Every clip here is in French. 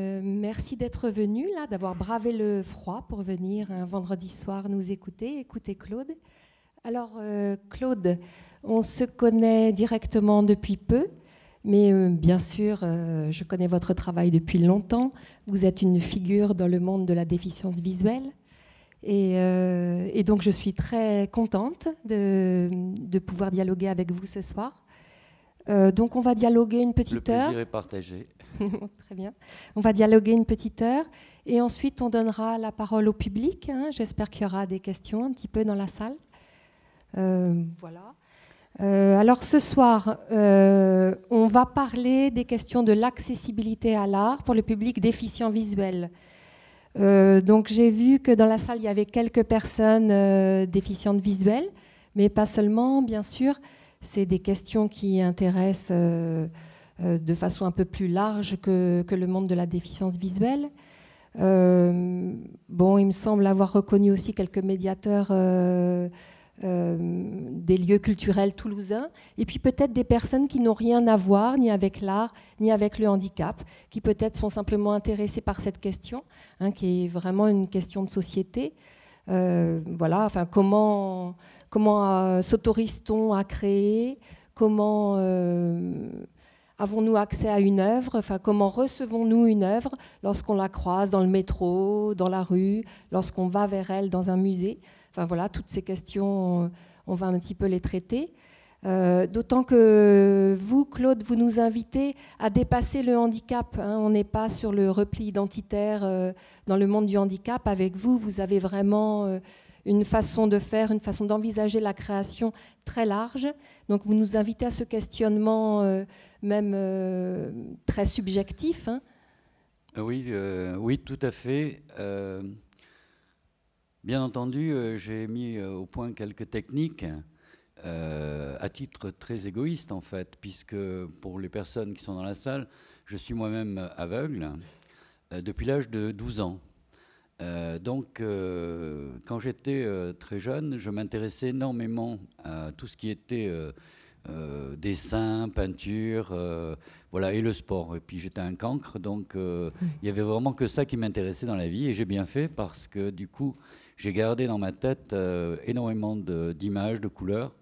Euh, merci d'être venu, là, d'avoir bravé le froid pour venir un vendredi soir nous écouter, écouter Claude. Alors, euh, Claude, on se connaît directement depuis peu, mais euh, bien sûr, je connais votre travail depuis longtemps. Vous êtes une figure dans le monde de la déficience visuelle. Et, donc, je suis très contente de pouvoir dialoguer avec vous ce soir. Euh, donc on va dialoguer une petite heure. Le plaisir Très bien. On va dialoguer une petite heure et ensuite on donnera la parole au public. Hein. J'espère qu'il y aura des questions un petit peu dans la salle. Euh, voilà. Euh, alors ce soir, on va parler des questions de l'accessibilité à l'art pour le public déficient visuel. donc j'ai vu que dans la salle, il y avait quelques personnes déficientes visuelles, mais pas seulement, bien sûr c'est des questions qui intéressent euh, euh, de façon un peu plus large que, le monde de la déficience visuelle. Euh, bon, il me semble avoir reconnu aussi quelques médiateurs des lieux culturels toulousains, et puis peut-être des personnes qui n'ont rien à voir ni avec l'art, ni avec le handicap, qui peut-être sont simplement intéressées par cette question, hein, qui est vraiment une question de société. voilà, enfin, comment, Comment euh, s'autorise-t-on à créer Comment euh, avons-nous accès à une œuvre Enfin, comment recevons-nous une œuvre lorsqu'on la croise dans le métro, dans la rue, lorsqu'on va vers elle dans un musée Enfin voilà, toutes ces questions, euh, on va un petit peu les traiter. D'autant que vous, Claude, vous nous invitez à dépasser le handicap. Hein. on n'est pas sur le repli identitaire dans le monde du handicap. Avec vous, vous avez vraiment une façon de faire, une façon d'envisager la création très large. Donc vous nous invitez à ce questionnement euh, même euh, très subjectif. Hein. Euh, oui, oui, tout à fait. bien entendu, j'ai mis au point quelques techniques. à titre très égoïste en fait, puisque pour les personnes qui sont dans la salle, je suis moi-même aveugle depuis l'âge de 12 ans. Euh, donc, euh, quand j'étais euh, très jeune, je m'intéressais énormément à tout ce qui était dessin, peinture, voilà, et le sport. Et puis j'étais un cancre, donc il n'y avait vraiment que ça qui m'intéressait dans la vie. Et j'ai bien fait parce que du coup, j'ai gardé dans ma tête énormément d'images, de, couleurs,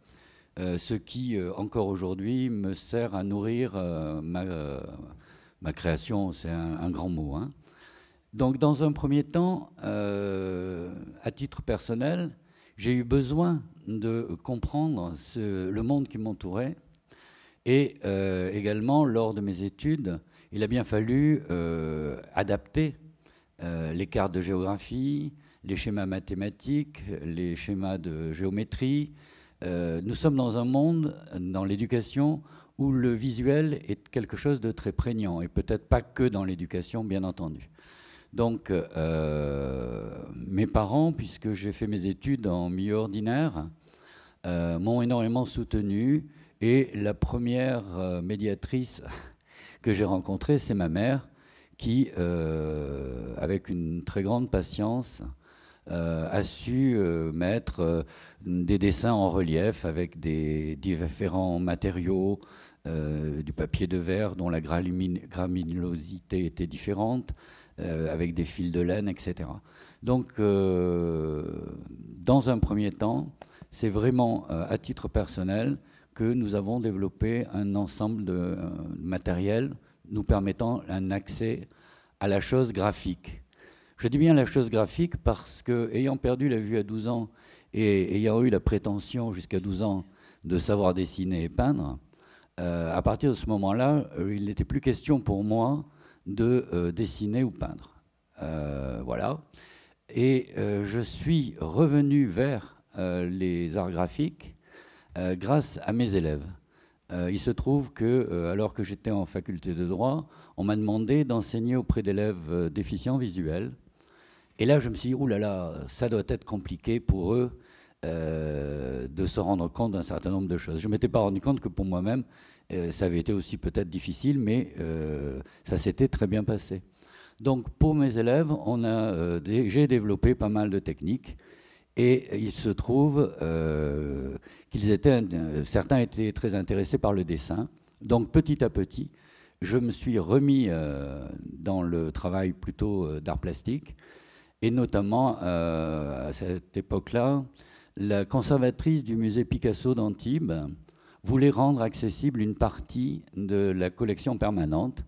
ce qui, encore aujourd'hui, me sert à nourrir ma, création. C'est un, un, grand mot. Hein. Donc, dans un premier temps, euh, à titre personnel, j'ai eu besoin de comprendre le monde qui m'entourait. Et euh, également, lors de mes études, il a bien fallu euh, adapter les cartes de géographie, les schémas mathématiques, les schémas de géométrie. nous sommes dans un monde, dans l'éducation, où le visuel est quelque chose de très prégnant, et peut-être pas que dans l'éducation, bien entendu. Donc, euh, mes parents, puisque j'ai fait mes études en milieu ordinaire, euh, m'ont énormément soutenu. Et la première euh, médiatrice que j'ai rencontrée, c'est ma mère, qui, avec une très grande patience, a su mettre des dessins en relief avec des différents matériaux, du papier de verre dont la graminosité était différente, euh, avec des fils de laine, etc. Donc, euh, dans un premier temps, c'est vraiment euh, à titre personnel que nous avons développé un ensemble de matériel nous permettant un accès à la chose graphique. Je dis bien la chose graphique parce que, ayant perdu la vue à 12 ans et ayant eu la prétention jusqu'à 12 ans de savoir dessiner et peindre, à partir de ce moment-là, il n'était plus question pour moi de euh, dessiner ou peindre. Euh, voilà. Et euh, je suis revenu vers les arts graphiques grâce à mes élèves. il se trouve que, alors que j'étais en faculté de droit, on m'a demandé d'enseigner auprès d'élèves déficients visuels. Et là, je me suis dit, oulala, là là, ça doit être compliqué pour eux de se rendre compte d'un certain nombre de choses. Je ne m'étais pas rendu compte que pour moi-même, euh, ça avait été aussi peut-être difficile, mais euh, ça s'était très bien passé. Donc pour mes élèves, euh, j'ai développé pas mal de techniques. Et il se trouve que qu'ils étaient, certains étaient très intéressés par le dessin. Donc petit à petit, je me suis remis dans le travail plutôt d'art plastique. Et notamment, à cette époque-là, la conservatrice du musée Picasso d'Antibes voulait rendre accessible une partie de la collection permanente.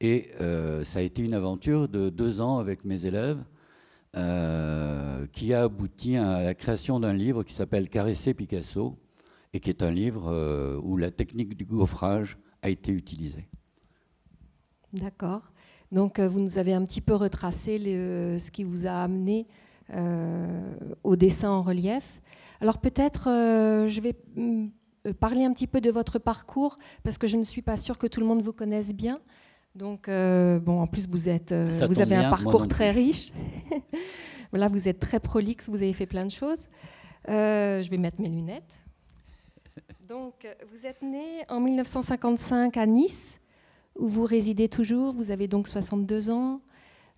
Et euh, ça a été une aventure de deux ans avec mes élèves euh, qui a abouti à la création d'un livre qui s'appelle Caresser Picasso et qui est un livre euh, où la technique du gaufrage a été utilisée. D'accord. Donc vous nous avez un petit peu retracé ce qui vous a amené au dessin en relief. Alors peut-être je vais hmm, euh, parler un petit peu de votre parcours, parce que je ne suis pas sûre que tout le monde vous connaisse bien. Donc, euh, bon, en plus, vous, êtes, euh, vous avez un parcours très riche. Là, vous êtes très prolixe, vous avez fait plein de choses. je vais mettre mes lunettes. Donc, vous êtes né en 1955 à Nice, où vous résidez toujours. Vous avez donc 62 ans.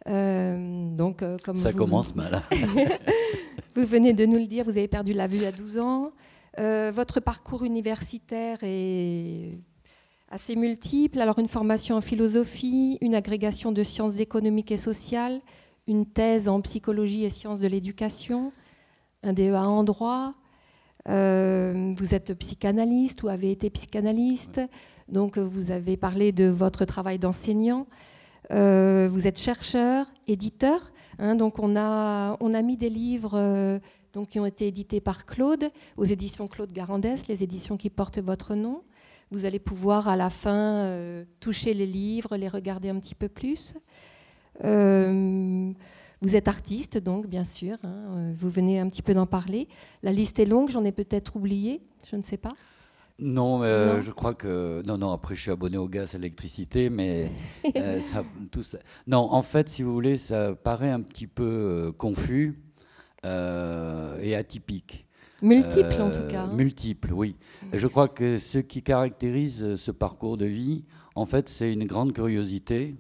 donc, comme Ça commence mal. Hein. vous venez de nous le dire, vous avez perdu la vue à 12 ans. Euh, votre parcours universitaire est assez multiple. Alors une formation en philosophie, une agrégation de sciences économiques et sociales, une thèse en psychologie et sciences de l'éducation, un DEA en droit. Euh, vous êtes psychanalyste ou avez été psychanalyste, donc vous avez parlé de votre travail d'enseignant. Euh, vous êtes chercheur, éditeur, hein. donc on a, on a mis des livres donc, qui ont été édités par Claude, aux éditions Claude Garandès, les éditions qui portent votre nom. Vous allez pouvoir à la fin euh, toucher les livres, les regarder un petit peu plus. Euh, vous êtes artiste, donc, bien sûr. Hein, euh, vous venez un petit peu d'en parler. La liste est longue, j'en ai peut-être oublié, je ne sais pas. Non, je crois que. Non, non, après, je suis abonné au gaz, à l'électricité, mais Non, en fait, si vous voulez, ça paraît un petit peu confus. Euh, et atypique. Multiple en euh, tout cas. Hein. Multiple, oui. je crois que ce qui caractérise euh, ce parcours de vie, en fait, c'est une grande curiosité,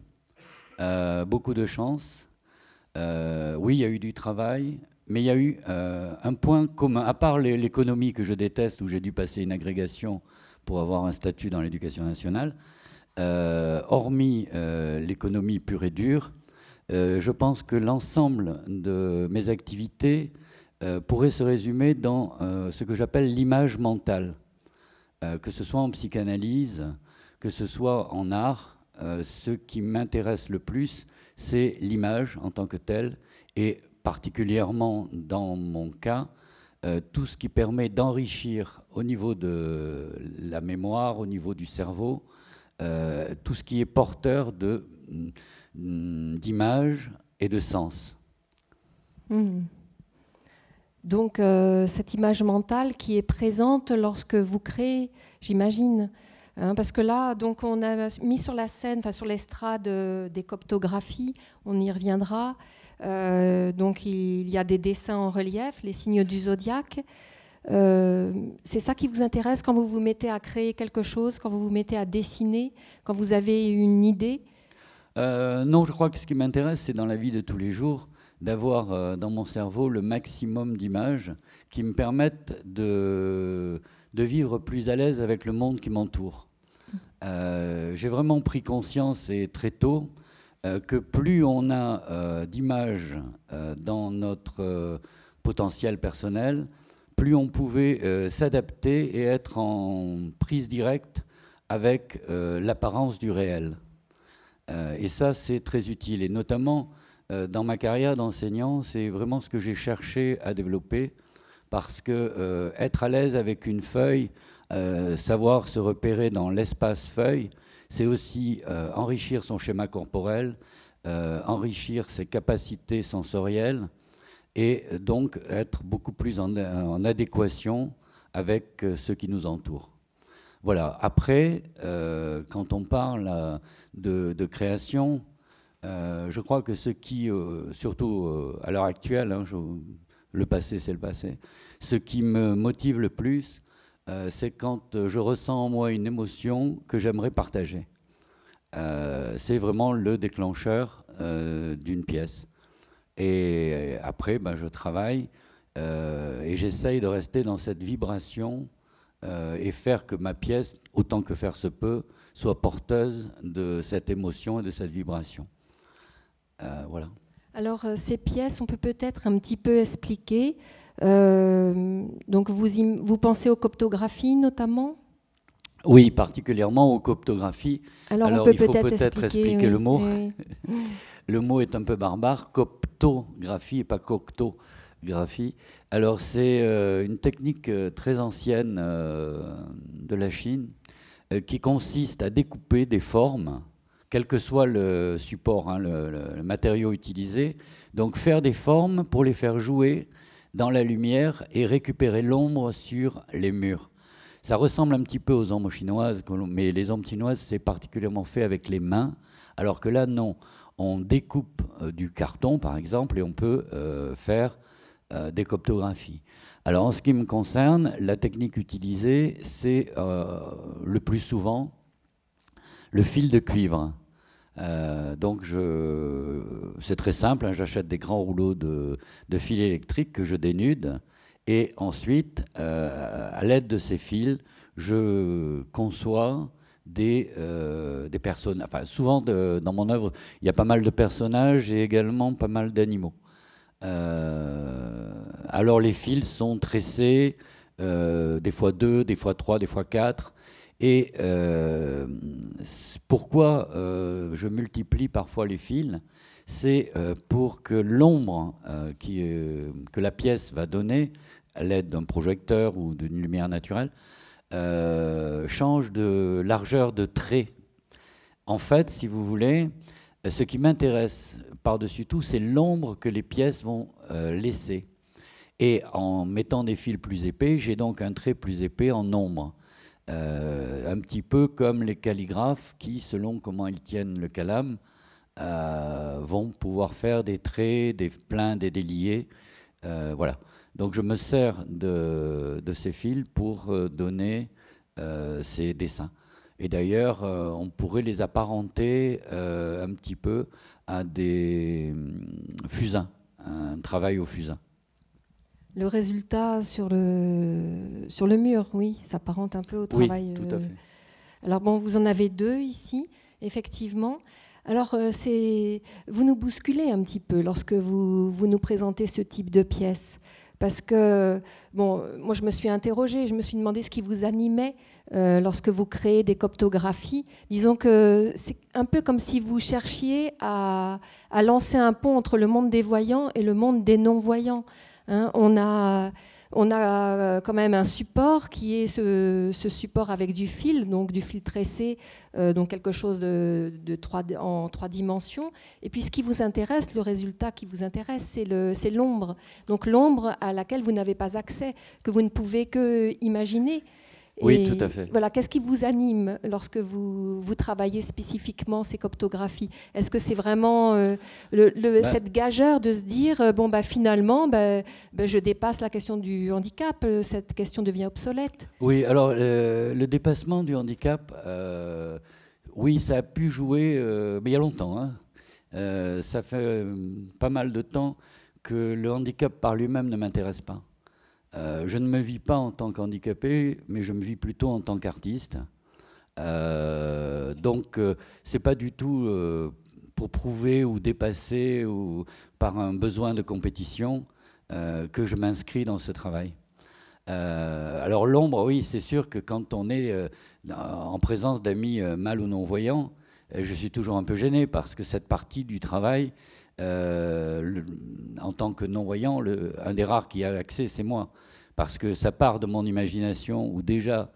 beaucoup de chance. oui, il y a eu du travail, mais il y a eu un point commun, à part l'économie que je déteste, où j'ai dû passer une agrégation pour avoir un statut dans l'éducation nationale, hormis l'économie pure et dure, euh, je pense que l'ensemble de mes activités euh, pourrait se résumer dans euh, ce que j'appelle l'image mentale, que ce soit en psychanalyse, que ce soit en art. ce qui m'intéresse le plus, c'est l'image en tant que telle, et particulièrement dans mon cas, tout ce qui permet d'enrichir au niveau de la mémoire, au niveau du cerveau, tout ce qui est porteur de Hum, d'image et de sens. Hmm. Donc euh, cette image mentale qui est présente lorsque vous créez, j'imagine, hein, parce que là, donc on a mis sur la scène, enfin sur l'estrade euh, des coptographies, on y reviendra. Euh, donc il y a des dessins en relief, les signes du zodiaque. c'est ça qui vous intéresse quand vous vous mettez à créer quelque chose, quand vous vous mettez à dessiner, quand vous avez une idée. Euh, non, je crois que ce qui m'intéresse, c'est dans la vie de tous les jours, d'avoir euh, dans mon cerveau le maximum d'images qui me permettent de, vivre plus à l'aise avec le monde qui m'entoure. Euh, j'ai vraiment pris conscience, et très tôt, que plus on a d'images dans notre potentiel personnel, plus on pouvait s'adapter et être en prise directe avec l'apparence du réel. Euh, et ça, c'est très utile. Et notamment, euh, dans ma carrière d'enseignant, c'est vraiment ce que j'ai cherché à développer parce que euh, être à l'aise avec une feuille, savoir se repérer dans l'espace feuille, c'est aussi enrichir son schéma corporel, enrichir ses capacités sensorielles et donc être beaucoup plus en, en adéquation avec ce qui nous entoure. Voilà. Après, euh, quand on parle euh, de, création, euh, je crois que ce qui, surtout à l'heure actuelle, hein, le passé c'est le passé, ce qui me motive le plus, c'est quand je ressens en moi une émotion que j'aimerais partager. c'est vraiment le déclencheur d'une pièce. Et après, ben, je travaille et j'essaye de rester dans cette vibration euh, et faire que ma pièce, autant que faire se peut, soit porteuse de cette émotion et de cette vibration. Euh, voilà. Alors euh, ces pièces, on peut peut-être un petit peu expliquer. donc vous, vous pensez aux coptographies notamment Oui, particulièrement aux coptographies. Alors, on peut il peut faut peut-être expliquer, le mot. le mot est un peu barbare, coptographie et pas cocteau graphie. Alors c'est euh, une technique euh, très ancienne euh, de la Chine qui consiste à découper des formes, quel que soit le support, hein, le, le, matériau utilisé. Donc faire des formes pour les faire jouer dans la lumière et récupérer l'ombre sur les murs. Ça ressemble un petit peu aux ombres chinoises, mais les ombres chinoises, c'est particulièrement fait avec les mains, alors que là, non. On découpe du carton, par exemple, et on peut faire euh, des coptographies. Alors en ce qui me concerne, la technique utilisée, c'est euh, le plus souvent le fil de cuivre. Euh, donc c'est très simple, hein, j'achète des grands rouleaux de, de, fils électriques que je dénude et ensuite, à l'aide de ces fils, je conçois des, euh, des personnes. Enfin, souvent dans mon œuvre, il y a pas mal de personnages et également pas mal d'animaux. Euh, alors les fils sont tressés, euh, des fois deux, des fois trois, des fois quatre. Et euh, pourquoi je multiplie parfois les fils C'est pour que l'ombre que la pièce va donner à l'aide d'un projecteur ou d'une lumière naturelle change de largeur de trait. En fait, si vous voulez, ce qui m'intéresse par-dessus tout, c'est l'ombre que les pièces vont euh, laisser. Et en mettant des fils plus épais, j'ai donc un trait plus épais en ombre. Euh, un petit peu comme les calligraphes qui, selon comment ils tiennent le calame, euh, vont pouvoir faire des traits, des pleins, des déliés. voilà. Donc je me sers de ces fils pour donner ces dessins. Et d'ailleurs, on pourrait les apparenter un petit peu à des hum, fusains, un travail au fusain. Le résultat sur le, sur le mur, oui, s'apparente un peu au travail. Oui, tout à euh, fait. Alors bon, vous en avez deux ici, effectivement. Alors, euh, c'est vous nous bousculez un petit peu lorsque vous, vous nous présentez ce type de pièce. Parce que, bon, moi je me suis interrogée, je me suis demandé ce qui vous animait euh, lorsque vous créez des coptographies. Disons que c'est un peu comme si vous cherchiez à, lancer un pont entre le monde des voyants et le monde des non-voyants. Hein. on a on a euh, quand même un support qui est ce, support avec du fil, donc du fil tressé, euh, donc quelque chose de, trois, en trois dimensions. Et puis ce qui vous intéresse, le résultat qui vous intéresse, c'est l'ombre. Donc l'ombre à laquelle vous n'avez pas accès, que vous ne pouvez que imaginer. Oui, tout à fait. Voilà, qu'est-ce qui vous anime lorsque vous, vous travaillez spécifiquement ces coptographies Est-ce que c'est vraiment euh, le, bah cette gageur de se dire euh, bon bah finalement bah, bah, je dépasse la question du handicap, euh, cette question devient obsolète Oui, alors le dépassement du handicap, oui, ça a pu jouer, mais il y a longtemps. Hein. ça fait pas mal de temps que le handicap par lui-même ne m'intéresse pas. Euh, je ne me vis pas en tant qu'handicapé, mais je me vis plutôt en tant qu'artiste. Euh, donc, euh, c'est pas du tout pour prouver ou dépasser ou par un besoin de compétition que je m'inscris dans ce travail. alors l'ombre, oui, c'est sûr que quand on est en présence d'amis mal ou non voyants, je suis toujours un peu gêné parce que cette partie du travail, euh, en tant que non-voyant, un des rares qui a accès, c'est moi. Parce que ça part de mon imagination où déjà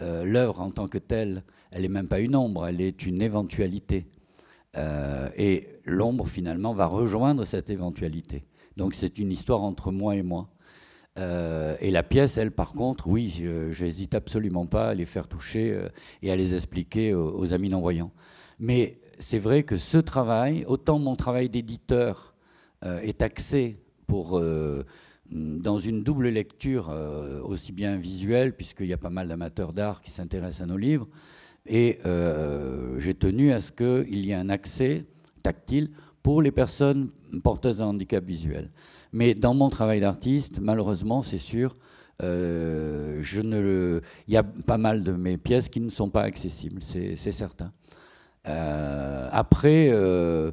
euh, l'œuvre en tant que telle, elle n'est même pas une ombre, elle est une éventualité. Euh, et l'ombre, finalement, va rejoindre cette éventualité. Donc c'est une histoire entre moi et moi. et la pièce, elle, par contre, oui, j'hésite absolument pas à les faire toucher et à les expliquer aux, aux amis non-voyants. Mais c'est vrai que ce travail, autant mon travail d'éditeur euh, est axé pour, euh, mm, dans une double lecture, euh, aussi bien visuelle, puisqu'il y a pas mal d'amateurs d'art qui s'intéressent à nos livres, et j'ai tenu à ce qu'il y ait un accès tactile pour les personnes porteuses d'un handicap visuel. Mais dans mon travail d'artiste, malheureusement, c'est sûr, il y a pas mal de mes pièces qui ne sont pas accessibles, c'est certain. Euh, après, euh,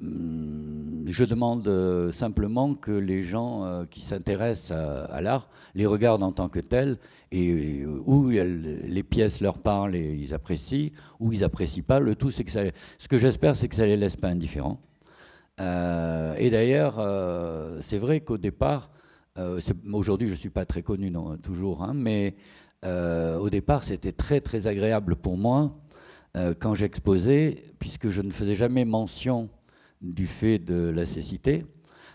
je demande euh, simplement que les gens qui s'intéressent à, l'art les regardent en tant que tels et où les pièces leur parlent et ils apprécient, ou ils apprécient pas. Le tout, c'est que ça, ce que j'espère, c'est que ça les laisse pas indifférents. et d'ailleurs, c'est vrai qu'au départ, aujourd'hui je suis pas très connu toujours, hein, mais au départ c'était très très agréable pour moi euh, quand j'exposais, puisque je ne faisais jamais mention du fait de la cécité,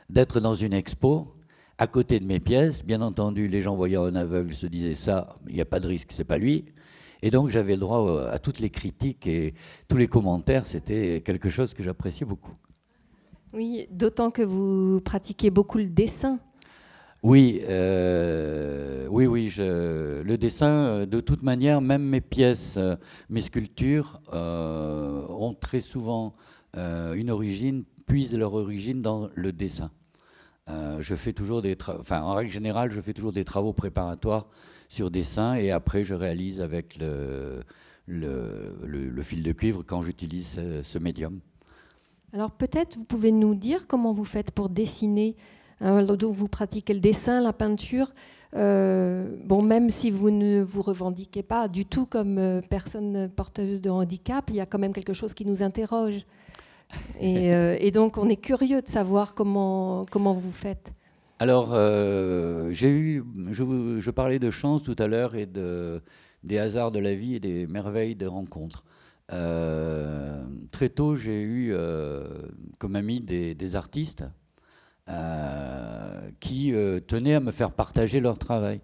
d'être dans une expo à côté de mes pièces. Bien entendu, les gens voyant un aveugle se disaient ça, il n'y a pas de risque, c'est pas lui. Et donc j'avais le droit euh, à toutes les critiques et tous les commentaires. C'était quelque chose que j'appréciais beaucoup. Oui, d'autant que vous pratiquez beaucoup le dessin. Oui, euh, oui, oui. Je, le dessin, euh, de toute manière, même mes pièces, euh, mes sculptures, ont très souvent une origine, puisent leur origine dans le dessin. je fais toujours des, en règle générale, je fais toujours des travaux préparatoires sur dessin et après, je réalise avec le, fil de cuivre quand j'utilise ce médium. Alors peut-être vous pouvez nous dire comment vous faites pour dessiner Hein, vous pratiquez le dessin, la peinture. Euh, bon, même si vous ne vous revendiquez pas du tout comme euh, personne porteuse de handicap, il y a quand même quelque chose qui nous interroge. Et, euh, donc, on est curieux de savoir comment, vous faites. Alors, j'ai eu, je, parlais de chance tout à l'heure et de, des hasards de la vie et des merveilles des rencontres. très tôt, j'ai eu comme ami des artistes euh, qui euh, tenaient à me faire partager leur travail.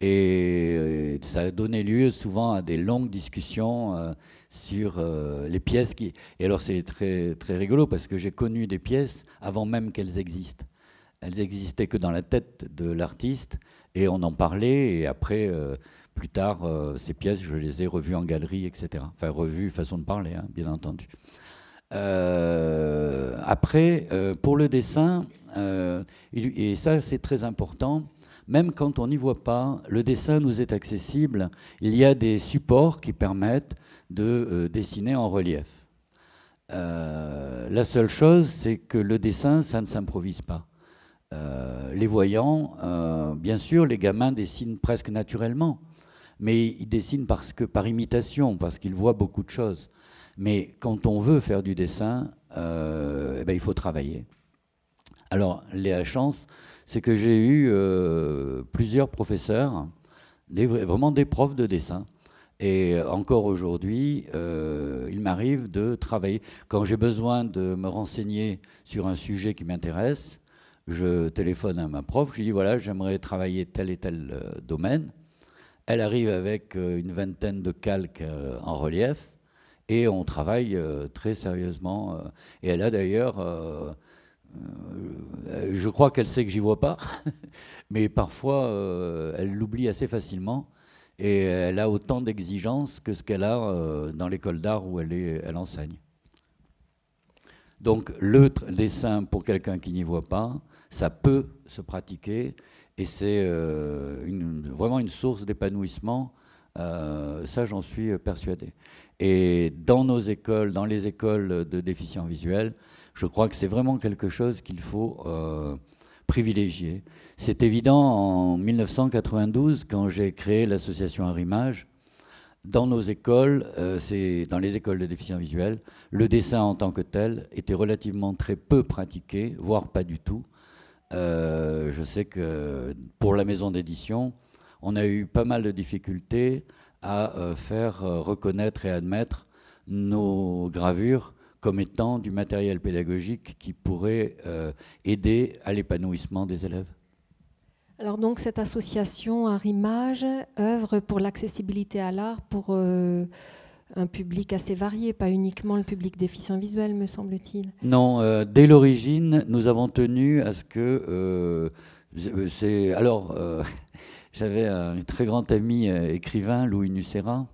Et, euh, ça a donné lieu souvent à des longues discussions sur les pièces. Qui... Et alors c'est très, très rigolo parce que j'ai connu des pièces avant même qu'elles existent. Elles existaient que dans la tête de l'artiste et on en parlait. Et après, plus tard, ces pièces, je les ai revues en galerie, etc. Enfin, revues, façon de parler, hein, bien entendu. Euh, après, euh, pour le dessin, et, euh, et, ça c'est très important, même quand on n'y voit pas, le dessin nous est accessible. Il y a des supports qui permettent de dessiner en relief. la seule chose, c'est que le dessin, ça ne s'improvise pas. les voyants, bien sûr, les gamins dessinent presque naturellement mais ils dessinent parce que, par imitation, parce qu'ils voient beaucoup de choses. Mais quand on veut faire du dessin, euh, eh ben, il faut travailler. Alors, la chance, c'est que j'ai eu euh, plusieurs professeurs, vraiment des profs de dessin. Et encore aujourd'hui, euh, il m'arrive de travailler. Quand j'ai besoin de me renseigner sur un sujet qui m'intéresse, je téléphone à ma prof, je dis voilà, j'aimerais travailler tel et tel domaine. Elle arrive avec une vingtaine de calques en relief. Et on travaille euh, très sérieusement. Euh, et elle a d'ailleurs euh, je crois qu'elle sait que j'y vois pas, mais parfois elle l'oublie assez facilement et elle a autant d'exigences que ce qu'elle a dans l'école d'art où elle, elle enseigne. Donc le dessin pour quelqu'un qui n'y voit pas, ça peut se pratiquer et c'est vraiment une source d'épanouissement euh, ça, j'en suis persuadé. Et dans nos écoles, dans les écoles de déficients visuels, je crois que c'est vraiment quelque chose qu'il faut euh, privilégier. C'est évident en 1992, quand j'ai créé l'association Arimage, dans nos écoles, euh, c'est dans les écoles de déficients visuels, le dessin en tant que tel était relativement très peu pratiqué, voire pas du tout. je sais que pour la maison d'édition, on a eu pas mal de difficultés à euh, faire euh, reconnaître et admettre nos gravures comme étant du matériel pédagogique qui pourrait euh, aider à l'épanouissement des élèves. Alors donc cette association Arimage œuvre pour l'accessibilité à l'art pour un public assez varié, pas uniquement le public déficient visuel, me semble-t-il. Non, dès l'origine, nous avons tenu à ce que c'est alors j'avais un très grand ami euh, écrivain, Louis Nussera,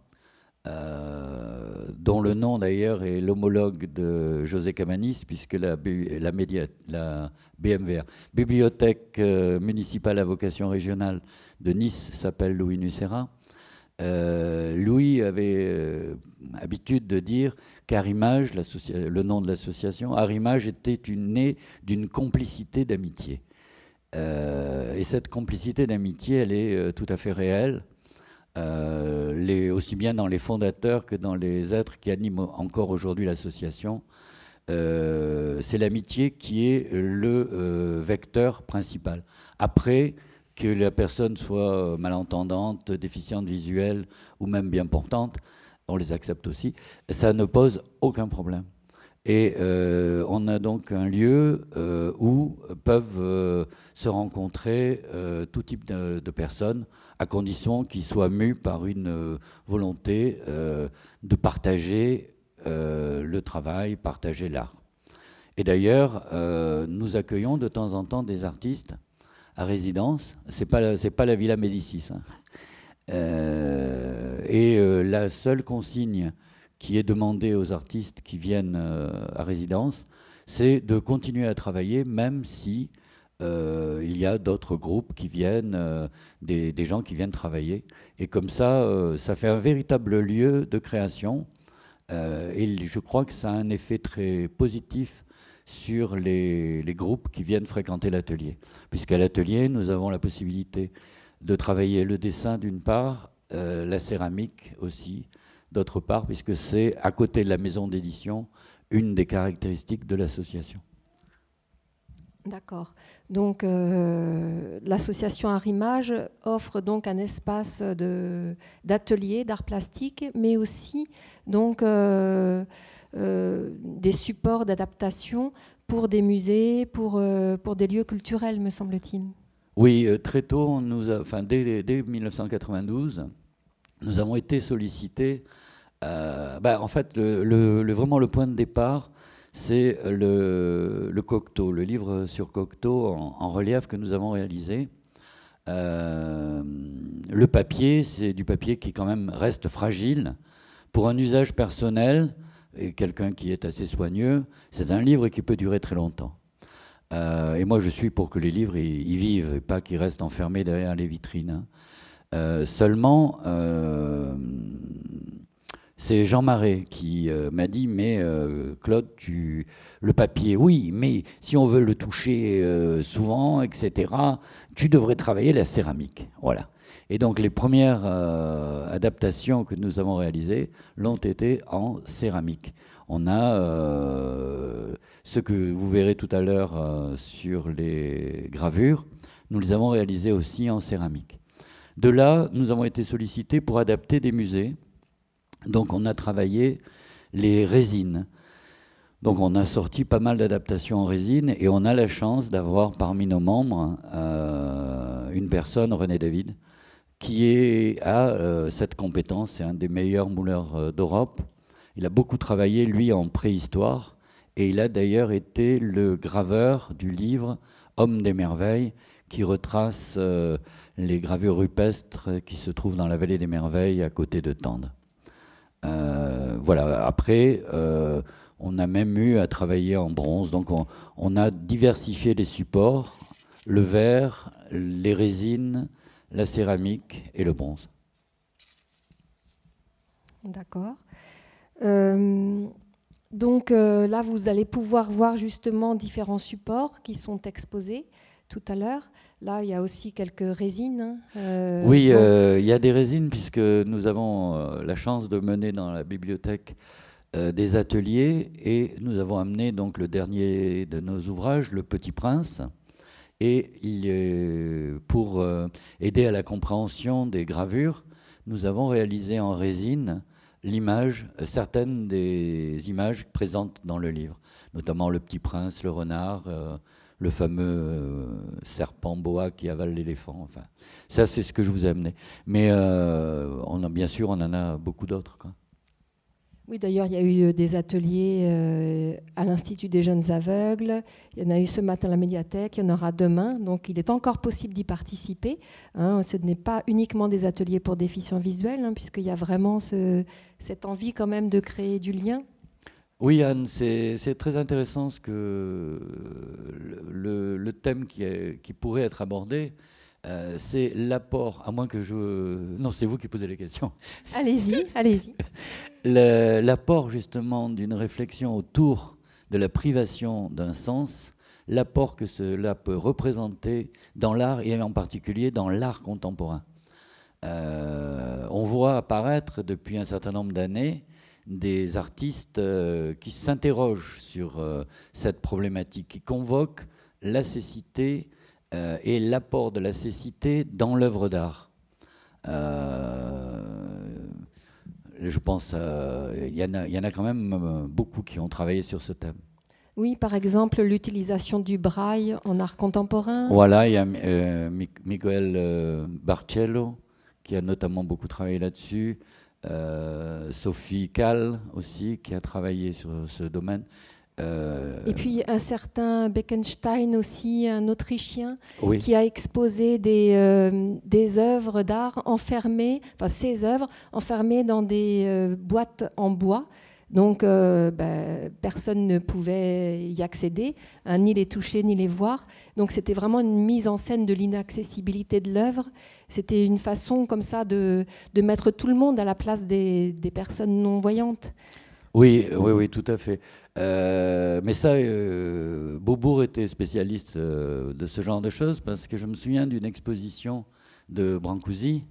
euh, dont le nom d'ailleurs est l'homologue de José Camanis, puisque la, la, la BMVR, Bibliothèque euh, municipale à vocation régionale de Nice, s'appelle Louis Nussera. Louis avait habitude de dire qu'Arimage, le nom de l'association, Arimage était une, née d'une complicité d'amitié. Euh, et cette complicité d'amitié, elle est euh, tout à fait réelle, euh, aussi bien dans les fondateurs que dans les êtres qui animent encore aujourd'hui l'association. c'est l'amitié qui est le vecteur principal. Après, que la personne soit malentendante, déficiente visuelle ou même bien portante, on les accepte aussi, ça ne pose aucun problème. Et euh, on a donc un lieu euh, où peuvent euh, se rencontrer tout type de, personnes, à condition qu'ils soient mus par une volonté de partager le travail, partager l'art. Et d'ailleurs, nous accueillons de temps en temps des artistes à résidence. Ce n'est pas, pas, la Villa Médicis. Hein. et la seule consigne qui est demandé aux artistes qui viennent euh, à résidence, c'est de continuer à travailler même si euh, il y a d'autres groupes qui viennent, euh, des, gens qui viennent travailler. Et comme ça, ça fait un véritable lieu de création. et je crois que ça a un effet très positif sur les, les groupes qui viennent fréquenter l'atelier. Puisqu'à l'atelier, nous avons la possibilité de travailler le dessin d'une part, la céramique aussi, d'autre part, puisque c'est, à côté de la maison d'édition, une des caractéristiques de l'association. D'accord. Donc, euh, l'association Arimage offre donc un espace d'atelier d'art plastique, mais aussi donc euh, euh, des supports d'adaptation pour des musées, pour, pour des lieux culturels, me semble-t-il. Oui, très tôt, enfin, dès, dès 1992, nous avons été sollicités. Euh, bah, en fait, le, vraiment le point de départ, c'est le, Cocteau, le livre sur Cocteau en, relief que nous avons réalisé. Euh, le papier, c'est du papier qui quand même reste fragile. Pour un usage personnel, et quelqu'un qui est assez soigneux, c'est un livre qui peut durer très longtemps. Euh, et moi, je suis pour que les livres y, vivent et pas qu'ils restent enfermés derrière les vitrines. Hein. Euh, seulement, euh, c'est Jean Marais qui euh, m'a dit Mais Claude, tu... le papier, oui, mais si on veut le toucher souvent, etc., tu devrais travailler la céramique. Voilà. Et donc, les premières adaptations que nous avons réalisées l'ont été en céramique. On a ce que vous verrez tout à l'heure sur les gravures nous les avons réalisées aussi en céramique. De là, nous avons été sollicités pour adapter des musées. Donc on a travaillé les résines. Donc on a sorti pas mal d'adaptations en résine et on a la chance d'avoir parmi nos membres euh, une personne, René David, qui est, a euh, cette compétence, c'est un des meilleurs mouleurs euh, d'Europe. Il a beaucoup travaillé, lui, en préhistoire et il a d'ailleurs été le graveur du livre Homme des merveilles qui retrace euh, les gravures rupestres qui se trouvent dans la vallée des merveilles à côté de Tende. Euh, voilà, après, euh, on a même eu à travailler en bronze, donc on, on a diversifié les supports, le verre, les résines, la céramique et le bronze. D'accord. donc là, vous allez pouvoir voir justement différents supports qui sont exposés tout à l'heure. Là, il y a aussi quelques résines. Hein, euh, oui, euh, il y a des résines puisque nous avons euh, la chance de mener dans la bibliothèque des ateliers et nous avons amené donc le dernier de nos ouvrages, Le Petit Prince, et pour aider à la compréhension des gravures, nous avons réalisé en résine l'image, certaines des images présentes dans le livre, notamment Le Petit Prince, le renard, le fameux euh, serpent boa qui avale l'éléphant. Enfin, ça, c'est ce que je vous ai amené. Mais euh, on a, bien sûr, on en a beaucoup d'autres. Oui, d'ailleurs, il y a eu euh, des ateliers à l'Institut des jeunes aveugles. Il y en a eu ce matin à la médiathèque, il y en aura demain. Donc, il est encore possible d'y participer. Hein. Ce n'est pas uniquement des ateliers pour déficients visuels, hein, puisqu'il y a vraiment cette envie quand même de créer du lien. Oui, Anne, c'est très intéressant ce que le, thème qui, pourrait être abordé, euh, c'est l'apport, à moins que je... Non, c'est vous qui posez les questions. Allez-y, allez-y. L'apport justement d'une réflexion autour de la privation d'un sens, l'apport que cela peut représenter dans l'art et en particulier dans l'art contemporain. Euh, on voit apparaître depuis un certain nombre d'années des artistes euh, qui s'interrogent sur euh, cette problématique, qui convoquent la cécité euh, et l'apport de la cécité dans l'œuvre d'art. je pense, il y, en a quand même beaucoup qui ont travaillé sur ce thème. Oui, par exemple, l'utilisation du braille en art contemporain. Voilà, il y a Miguel Barcello qui a notamment beaucoup travaillé là-dessus. Euh, Sophie Kahl aussi, qui a travaillé sur ce domaine. Euh, Et puis un certain Beckenstein aussi, un Autrichien, qui a exposé euh, des, œuvres d'art enfermées, enfin ses œuvres enfermées dans des boîtes en bois donc euh, bah, personne ne pouvait y accéder, hein, ni les toucher, ni les voir. Donc c'était vraiment une mise en scène de l'inaccessibilité de l'œuvre. C'était une façon comme ça de, mettre tout le monde à la place des, personnes non-voyantes. Oui, oui, oui, tout à fait. Euh, mais ça, Bobour euh, Beaubourg était spécialiste de ce genre de choses parce que je me souviens d'une exposition de Brancusi.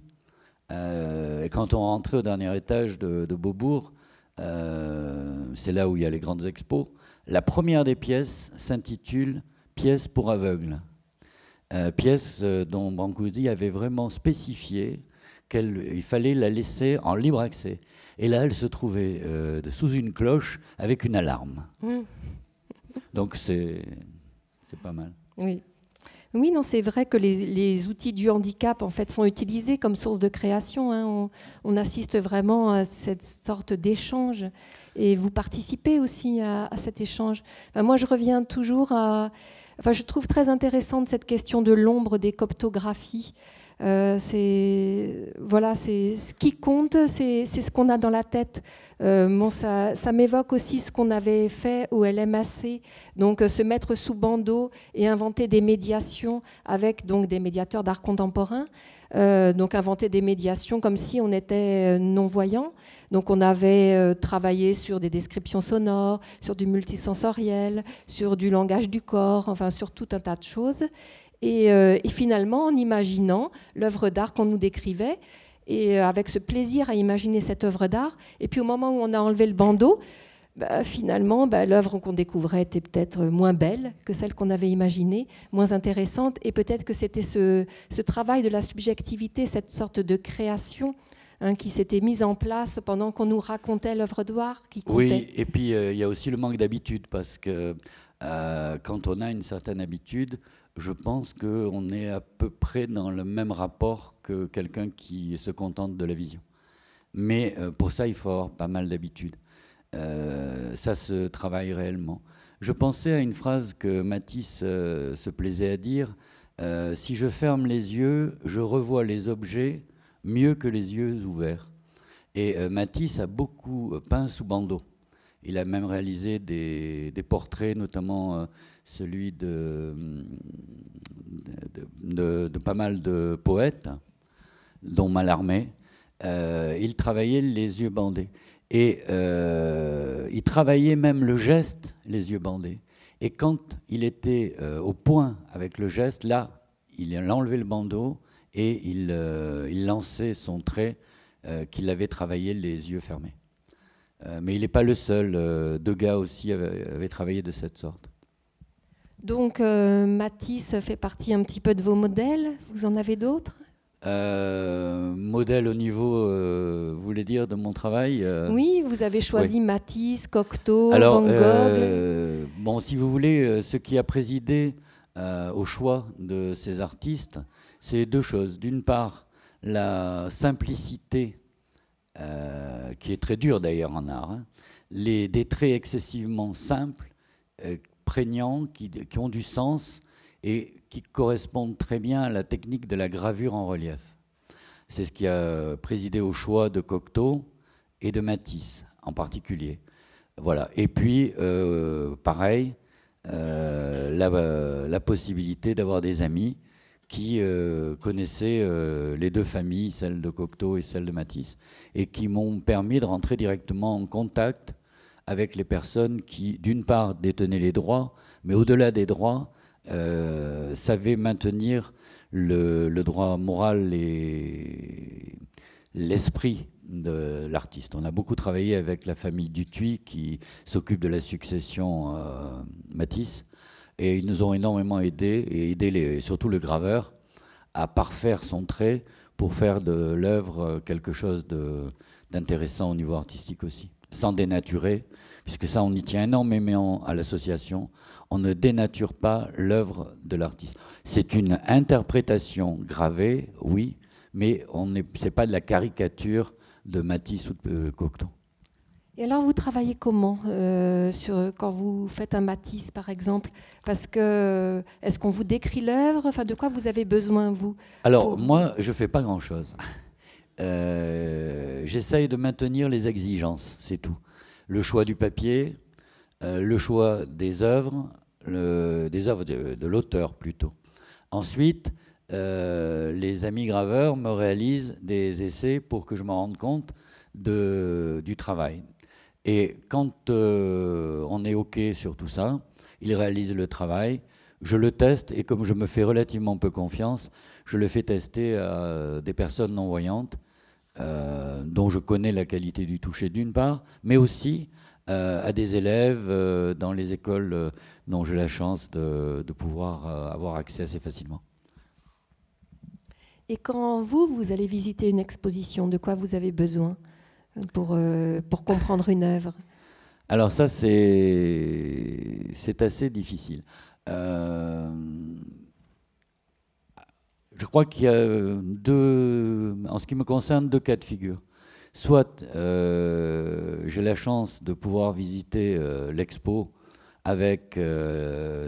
et quand on rentrait au dernier étage de, de Beaubourg, euh, c'est là où il y a les grandes expos. La première des pièces s'intitule Pièce pour aveugles. Euh, pièce euh, dont Brancusi avait vraiment spécifié qu'il fallait la laisser en libre accès. Et là, elle se trouvait sous une cloche avec une alarme. Mmh. Donc c'est pas mal. Oui. Oui, non, c'est vrai que les, outils du handicap en fait sont utilisés comme source de création. Hein. On, assiste vraiment à cette sorte d'échange et vous participez aussi à, cet échange. moi, je reviens toujours à. Enfin, je trouve très intéressante cette question de l'ombre des coptographies. Euh, c'est voilà, c'est ce qui compte, c'est ce qu'on a dans la tête. Euh, ça, m'évoque aussi ce qu'on avait fait au LMAC, donc euh, se mettre sous bandeau et inventer des médiations avec donc des médiateurs d'art contemporain. donc inventer des médiations comme si on était non-voyant. Donc on avait travaillé sur des descriptions sonores, sur du multisensoriel, sur du langage du corps, enfin sur tout un tas de choses. Euh, et, finalement, en imaginant l'œuvre d'art qu'on nous décrivait, et euh, avec ce plaisir à imaginer cette œuvre d'art, et puis au moment où on a enlevé le bandeau, bah, finalement, bah, l'œuvre qu'on découvrait était peut-être moins belle que celle qu'on avait imaginée, moins intéressante, et peut-être que c'était ce, travail de la subjectivité, cette sorte de création hein, qui s'était mise en place pendant qu'on nous racontait l'œuvre d'art qui comptait. Oui, et puis euh, il y a aussi le manque d'habitude parce que quand on a une certaine habitude, je pense qu'on est à peu près dans le même rapport que quelqu'un qui se contente de la vision. Mais euh, pour ça, il faut avoir pas mal d'habitude. Euh, ça se travaille réellement. Je pensais à une phrase que Matisse euh, se plaisait à dire. si je ferme les yeux, je revois les objets mieux que les yeux ouverts. Et Matisse a beaucoup peint sous bandeau. Il a même réalisé des, portraits, notamment euh, celui de pas mal de poètes, dont Mallarmé. Euh, il travaillait les yeux bandés. Et euh, il travaillait même le geste, les yeux bandés. Et quand il était au point avec le geste, là, il enlevait le bandeau et il lançait son trait qu'il avait travaillé les yeux fermés. Euh, mais il n'est pas le seul. Euh, Degas aussi avait, travaillé de cette sorte. Donc euh, Matisse fait partie un petit peu de vos modèles. Vous en avez d'autres euh, modèle au niveau, vous voulez dire, de mon travail Oui, vous avez choisi Matisse, Cocteau, Van Gogh. bon, si vous voulez, ce qui a présidé au choix de ces artistes, c'est deux choses. D'une part, la simplicité euh, qui est très dur d'ailleurs en art, hein. les, des traits excessivement simples, euh, prégnants, qui, ont du sens et qui correspondent très bien à la technique de la gravure en relief. C'est ce qui a euh, présidé au choix de Cocteau et de Matisse en particulier. Voilà. Et puis, pareil, la, possibilité d'avoir des amis qui euh, connaissaient euh, les deux familles, celle de Cocteau et celle de Matisse, et qui m'ont permis de rentrer directement en contact avec les personnes qui, d'une part, détenaient les droits, mais au-delà des droits, euh, savaient maintenir le, droit moral et l'esprit de l'artiste. On a beaucoup travaillé avec la famille Dutuy qui s'occupe de la succession Matisse et ils nous ont énormément aidés, et aidé surtout le graveur, à parfaire son trait pour faire de l'œuvre euh, quelque chose d'intéressant au niveau artistique aussi, sans dénaturer, puisque ça on y tient énormément à l'association, on ne dénature pas l'œuvre de l'artiste. C'est une interprétation gravée, oui, mais ce n'est pas de la caricature de Matisse ou de euh, Cocteau. Et alors, vous travaillez comment euh, sur, quand vous faites un Matisse, par exemple Parce que est-ce qu'on vous décrit l'œuvre Enfin, de quoi vous avez besoin, vous Alors, moi, je fais pas grand-chose. Euh, j'essaye de maintenir les exigences, c'est tout. Le choix du papier, euh, le choix des œuvres, des œuvres de, l'auteur plutôt. Ensuite, les amis graveurs me réalisent des essais pour que je me rende compte de, du travail, et quand euh, on est OK sur tout ça, il réalise le travail, je le teste et comme je me fais relativement peu confiance, je le fais tester à des personnes non-voyantes euh, dont je connais la qualité du toucher d'une part, mais aussi euh, à des élèves dans les écoles dont j'ai la chance de pouvoir avoir accès assez facilement. Et quand vous, vous allez visiter une exposition, de quoi vous avez besoin pour, euh, pour comprendre une œuvre Alors ça, c'est assez difficile. Euh, je crois qu'il y a deux, en ce qui me concerne, deux cas de figure. Soit euh, j'ai la chance de pouvoir visiter l'expo avec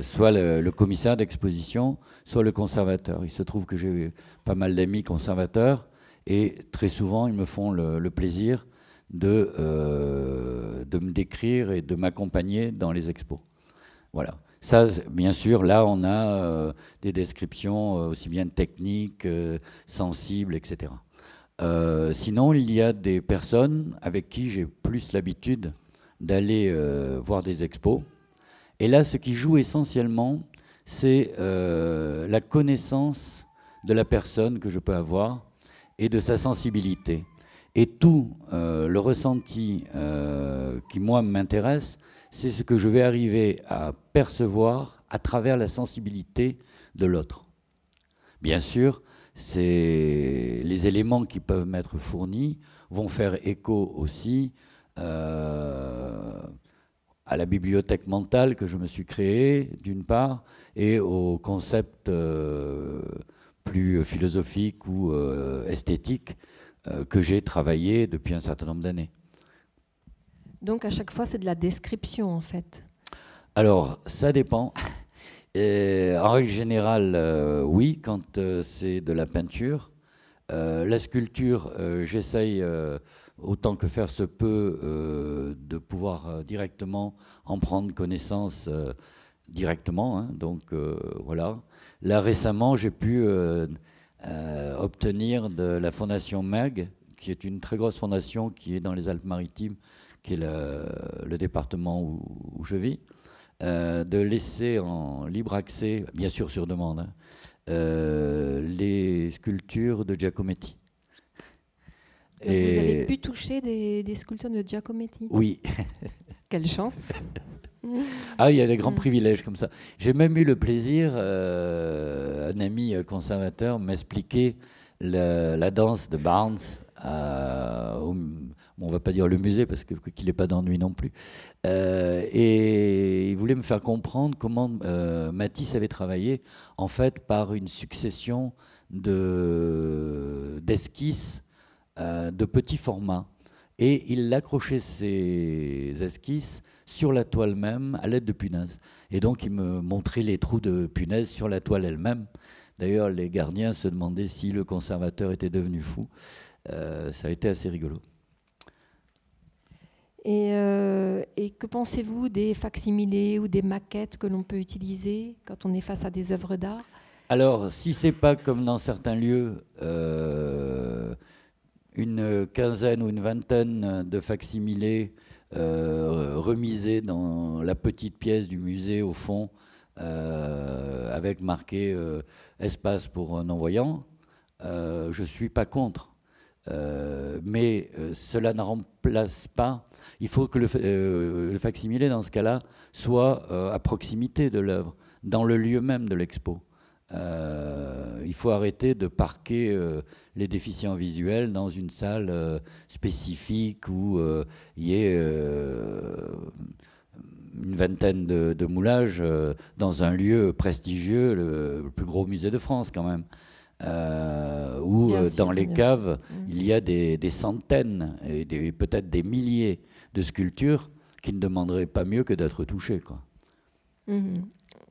soit le, commissaire d'exposition, soit le conservateur. Il se trouve que j'ai pas mal d'amis conservateurs et très souvent ils me font le plaisir de, euh, de me décrire et de m'accompagner dans les expos. Voilà. Ça, bien sûr, là, on a euh, des descriptions euh, aussi bien techniques, sensibles, etc. sinon, il y a des personnes avec qui j'ai plus l'habitude d'aller voir des expos. Et là, ce qui joue essentiellement, c'est la connaissance de la personne que je peux avoir et de sa sensibilité. Et tout euh, le ressenti euh, qui, moi, m'intéresse, c'est ce que je vais arriver à percevoir à travers la sensibilité de l'autre. Bien sûr, les éléments qui peuvent m'être fournis vont faire écho aussi euh, à la bibliothèque mentale que je me suis créée, d'une part, et aux concepts plus philosophiques ou esthétiques euh, que j'ai travaillé depuis un certain nombre d'années. Donc à chaque fois, c'est de la description en fait. Alors, ça dépend. en règle générale, euh, oui, quand euh, c'est de la peinture. la sculpture, j'essaye autant que faire se peut de pouvoir directement en prendre connaissance directement. Hein. donc voilà. Là récemment, j'ai pu euh, obtenir de la fondation MAG, qui est une très grosse fondation qui est dans les Alpes-Maritimes, qui est le, département où, je vis, euh, de laisser en libre accès, bien sûr sur demande, hein, euh, les sculptures de Giacometti. Et vous avez pu toucher des, des sculptures de Giacometti Oui. Quelle chance Ah, il y a des grands privilèges comme ça. J'ai même eu le plaisir, euh, un ami conservateur m'expliquait la danse de Barnes, euh, on ne on va pas dire le musée parce qu'il n'est pas d'ennui non plus. Euh, et il voulait me faire comprendre comment euh, Matisse avait travaillé, en fait, par une succession d'esquisses de petits formats et il accrochait ses esquisses sur la toile même à l'aide de punaises. Et donc il me montrait les trous de punaises sur la toile elle-même. D'ailleurs, les gardiens se demandaient si le conservateur était devenu fou. Euh, ça a été assez rigolo. Euh, et, que pensez-vous des facsimilés ou des maquettes que l'on peut utiliser quand on est face à des œuvres d'art Alors, si c'est pas comme dans certains lieux, euh, une quinzaine ou une vingtaine de facsimilés euh, remisés dans la petite pièce du musée au fond, euh, avec marqué euh, espace pour non-voyants, je ne suis pas contre. mais cela ne remplace pas. Il faut que le, le facsimilé, dans ce cas-là, soit à proximité de l'œuvre, dans le lieu même de l'expo. Euh, il faut arrêter de parquer euh, les déficients visuels dans une salle euh, spécifique où il y ait une vingtaine de, moulages dans un lieu prestigieux, le, plus gros musée de France quand même. où dans les caves, il mmh. y a des, centaines et, peut-être des milliers de sculptures qui ne demanderaient pas mieux que d'être touchées. Quoi. n'ai mmh.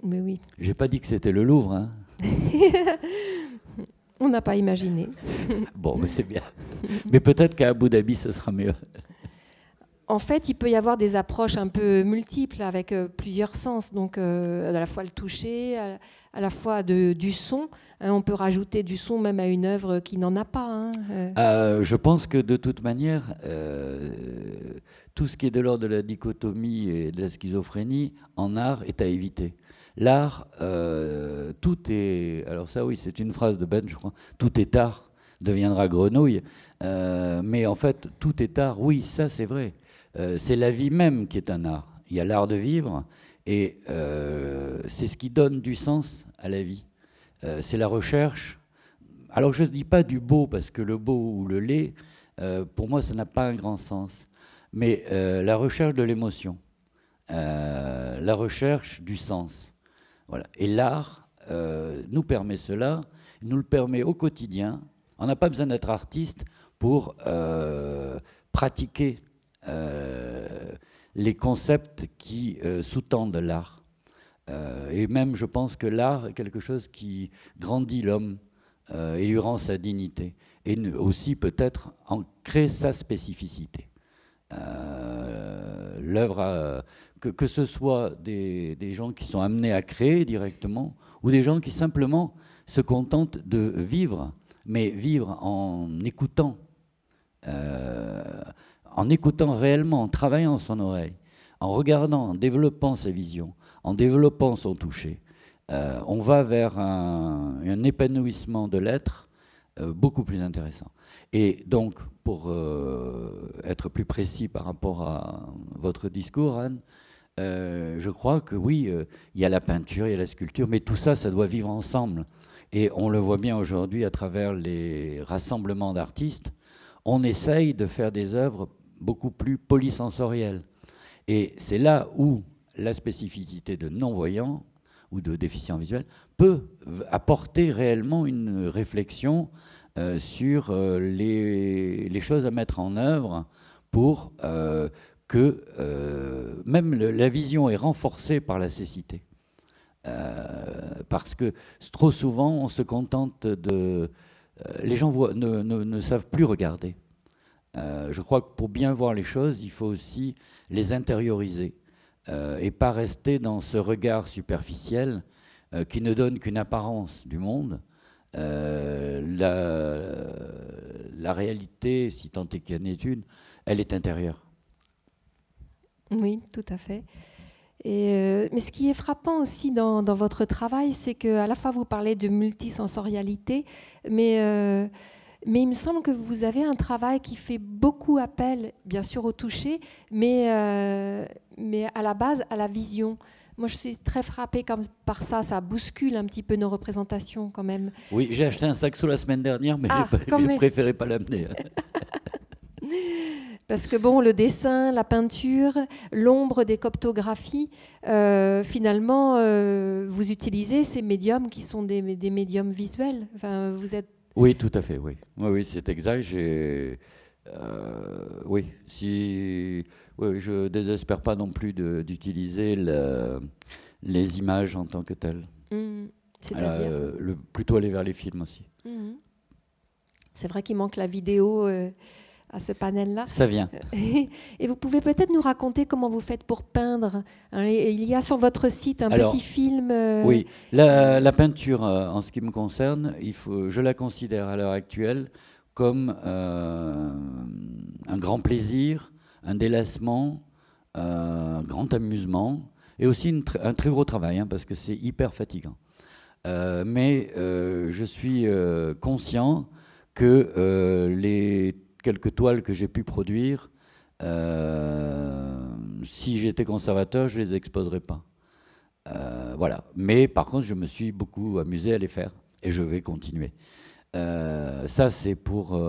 Mais oui. J'ai pas dit que c'était le Louvre. Hein. On n'a pas imaginé. bon, mais c'est bien. Mais peut-être qu'à Abu Dhabi, ce sera mieux. En fait, il peut y avoir des approches un peu multiples avec euh, plusieurs sens. Donc, euh, à la fois le toucher, à, la fois du son. Hein, on peut rajouter du son même à une œuvre qui n'en a pas. Hein, euh. Ah, je pense que de toute manière, tout ce qui est de l'ordre de la dichotomie et de la schizophrénie en art est à éviter. L'art, euh, tout est. Alors, ça, oui, c'est une phrase de Ben, je crois. Tout est art deviendra grenouille. Euh, mais en fait, tout est art. Oui, ça, c'est vrai. Euh, c'est la vie même qui est un art. Il y a l'art de vivre et c'est ce qui donne du sens à la vie. c'est la recherche. Alors, je ne dis pas du beau, parce que le beau ou le laid, pour moi, ça n'a pas un grand sens. Mais la recherche de l'émotion. la recherche du sens. Et l'art euh, nous permet cela, nous le permet au quotidien. On n'a pas besoin d'être artiste pour euh, pratiquer euh, les concepts qui sous-tendent l'art. et même, je pense que l'art est quelque chose qui grandit l'homme et lui rend sa dignité. Et aussi, peut-être, en crée sa spécificité. L'œuvre que, ce soit des, gens qui sont amenés à créer directement ou des gens qui simplement se contentent de vivre, mais vivre en écoutant, euh, en écoutant réellement, en travaillant son oreille, en regardant, en développant sa vision, en développant son toucher. Euh, on va vers un, épanouissement de l'être euh, beaucoup plus intéressant. Et donc, pour être plus précis par rapport à votre discours, Anne, euh, je crois que oui, euh, il y a la peinture, il y a la sculpture, mais tout ça, ça doit vivre ensemble. Et on le voit bien aujourd'hui à travers les rassemblements d'artistes, on essaye de faire des œuvres beaucoup plus polysensorielles. Et c'est là où la spécificité de non voyants ou de déficients visuels peut apporter réellement une réflexion euh, sur les, choses à mettre en œuvre pour que euh, même la vision est renforcée par la cécité. Euh, parce que trop souvent, on se contente de... Euh, les gens ne, savent plus regarder. je crois que pour bien voir les choses, il faut aussi les intérioriser et pas rester dans ce regard superficiel qui ne donne qu'une apparence du monde. La, la, réalité, si tant est qu'il y en ait une, elle est intérieure. Oui, tout à fait. Euh, mais ce qui est frappant aussi dans, votre travail, c'est qu'à la fois vous parlez de multisensorialité, euh, mais, il me semble que vous avez un travail qui fait beaucoup appel, bien sûr, au toucher, euh, mais, à la base, à la vision. Moi, je suis très frappée comme par ça. Ça bouscule un petit peu nos représentations, quand même. Oui, j'ai acheté un saxo la semaine dernière, mais je ah, préférais pas l'amener. Parce que bon, le dessin, la peinture, l'ombre des coptographies, euh, finalement, euh, vous utilisez ces médiums qui sont des, médiums visuels. Enfin, vous êtes. Oui, tout à fait. Oui, oui, c'est exact. Euh, oui, si, oui, je désespère pas non plus d'utiliser les images en tant que telles. Mmh, c'est-à-dire Plutôt aller vers les films aussi. Mmh. C'est vrai qu'il manque la vidéo à ce panel-là. Ça vient. Et, vous pouvez peut-être nous raconter comment vous faites pour peindre. Hein, il y a sur votre site un petit film. Euh, oui, la, euh, peinture, euh, en ce qui me concerne, il faut, je la considère à l'heure actuelle comme un grand plaisir, un délassement, un grand amusement, et aussi un très gros travail, hein, parce que c'est hyper fatigant. mais je suis conscient que les quelques toiles que j'ai pu produire, euh, si j'étais conservateur, je les exposerais pas. Euh, voilà. Mais par contre, je me suis beaucoup amusé à les faire et je vais continuer. Euh, ça, c'est pour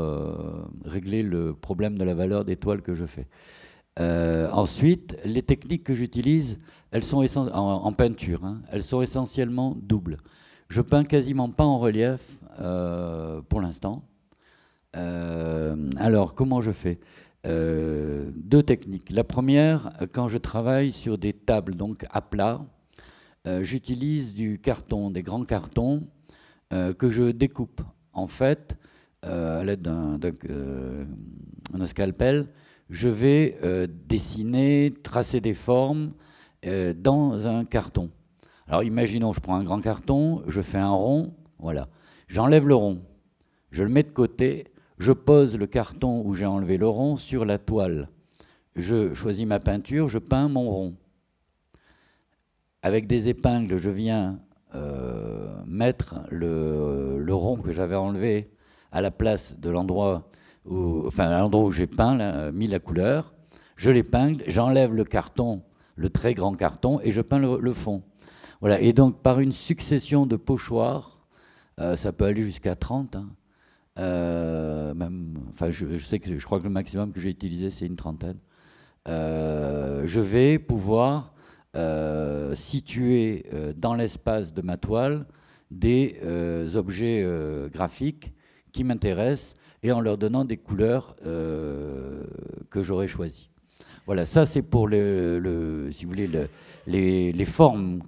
régler le problème de la valeur des toiles que je fais. ensuite, les techniques que j'utilise, elles sont en, peinture, hein. elles sont essentiellement doubles. Je peins quasiment pas en relief pour l'instant. Euh, alors, comment je fais euh, deux techniques. La première, quand je travaille sur des tables donc à plat, euh, j'utilise du carton, des grands cartons que je découpe. En fait, à l'aide d'un scalpel, je vais dessiner, tracer des formes dans un carton. Alors imaginons, je prends un grand carton, je fais un rond, voilà. J'enlève le rond, je le mets de côté, je pose le carton où j'ai enlevé le rond sur la toile. Je choisis ma peinture, je peins mon rond. Avec des épingles, je viens euh, mettre le, rond que j'avais enlevé à la place de l'endroit où, enfin, l'endroit où j'ai peint, mis la couleur. Je l'épingle, j'enlève le carton, le très grand carton, et je peins le, fond. Voilà. Et donc, par une succession de pochoirs, euh, ça peut aller jusqu'à 30, euh, même, enfin, je, sais que je crois que le maximum que j'ai utilisé, c'est une trentaine. Euh, je vais pouvoir euh, situer dans l'espace de ma toile des objets graphiques qui m'intéressent et en leur donnant des couleurs que j'aurais choisies. Voilà, ça c'est pour le, si vous voulez, le, les, les, formes.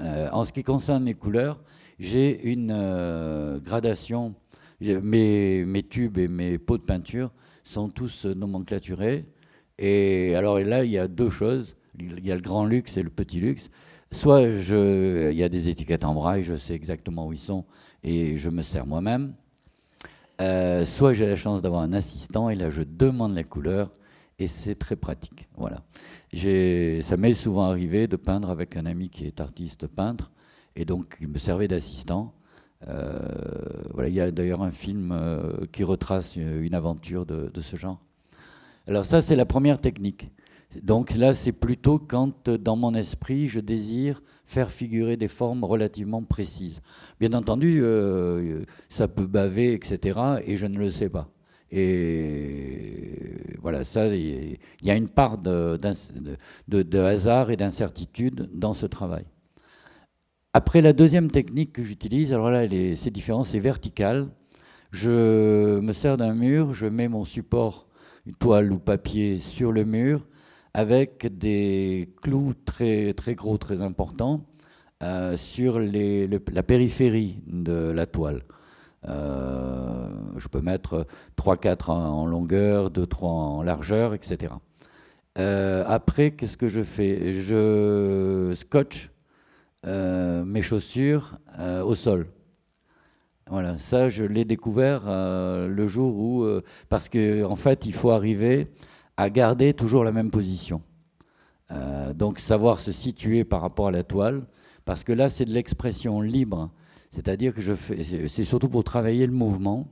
en ce qui concerne les couleurs, j'ai une gradation mes, mes, tubes et mes pots de peinture sont tous nomenclaturés. Et alors là, il y a deux choses. Il y a le grand luxe et le petit luxe. Soit il y a des étiquettes en braille, je sais exactement où ils sont et je me sers moi-même. Euh, soit j'ai la chance d'avoir un assistant et là je demande la couleur et c'est très pratique. Voilà. Ça m'est souvent arrivé de peindre avec un ami qui est artiste peintre et donc il me servait d'assistant euh, voilà, il y a d'ailleurs un film euh, qui retrace euh, une aventure de, ce genre. Alors ça, c'est la première technique. Donc là, c'est plutôt quand, dans mon esprit, je désire faire figurer des formes relativement précises. Bien entendu, ça peut baver, etc., et je ne le sais pas. Et voilà, ça, il y a une part de hasard et d'incertitude dans ce travail. Après, la deuxième technique que j'utilise, alors là, c'est différent, c'est vertical. Je me sers d'un mur, je mets mon support, une toile ou papier, sur le mur avec des clous très, très gros, très importants euh, sur les, la périphérie de la toile. Euh, je peux mettre 3-4 en longueur, 2-3 en largeur, etc. Euh, après, qu'est-ce que je fais Je scotch euh, mes chaussures euh, au sol. Voilà, ça je l'ai découvert euh, le jour où, parce qu'en en fait, il faut arriver à garder toujours la même position. donc savoir se situer par rapport à la toile, parce que là c'est de l'expression libre, c'est-à-dire que je fais, c'est surtout pour travailler le mouvement.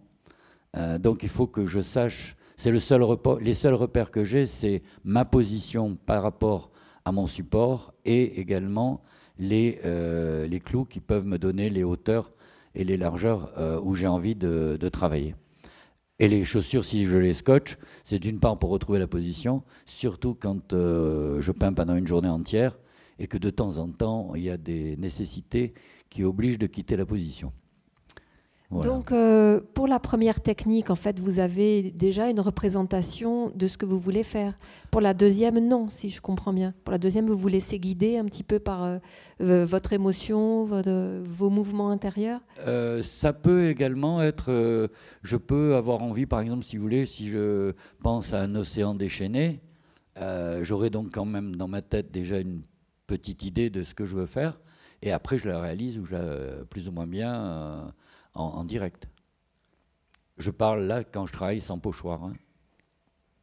donc il faut que je sache, c'est le seul les seuls repères que j'ai, c'est ma position par rapport à mon support et également euh, les, clous qui peuvent me donner les hauteurs et les largeurs euh, où j'ai envie de, travailler. Et les chaussures, si je les scotche, c'est d'une part pour retrouver la position, surtout quand euh, je peins pendant une journée entière et que de temps en temps, il y a des nécessités qui obligent de quitter la position. Donc, euh, pour la première technique, en fait, vous avez déjà une représentation de ce que vous voulez faire. Pour la deuxième, non, si je comprends bien. Pour la deuxième, vous vous laissez guider un petit peu par euh, votre émotion, vos mouvements intérieurs euh, Ça peut également être. je peux avoir envie, par exemple, si vous voulez, si je pense à un océan déchaîné, j'aurai donc quand même dans ma tête déjà une petite idée de ce que je veux faire. Et après, je la réalise ou je plus ou moins bien en, direct. Je parle là quand je travaille sans pochoir. Hein.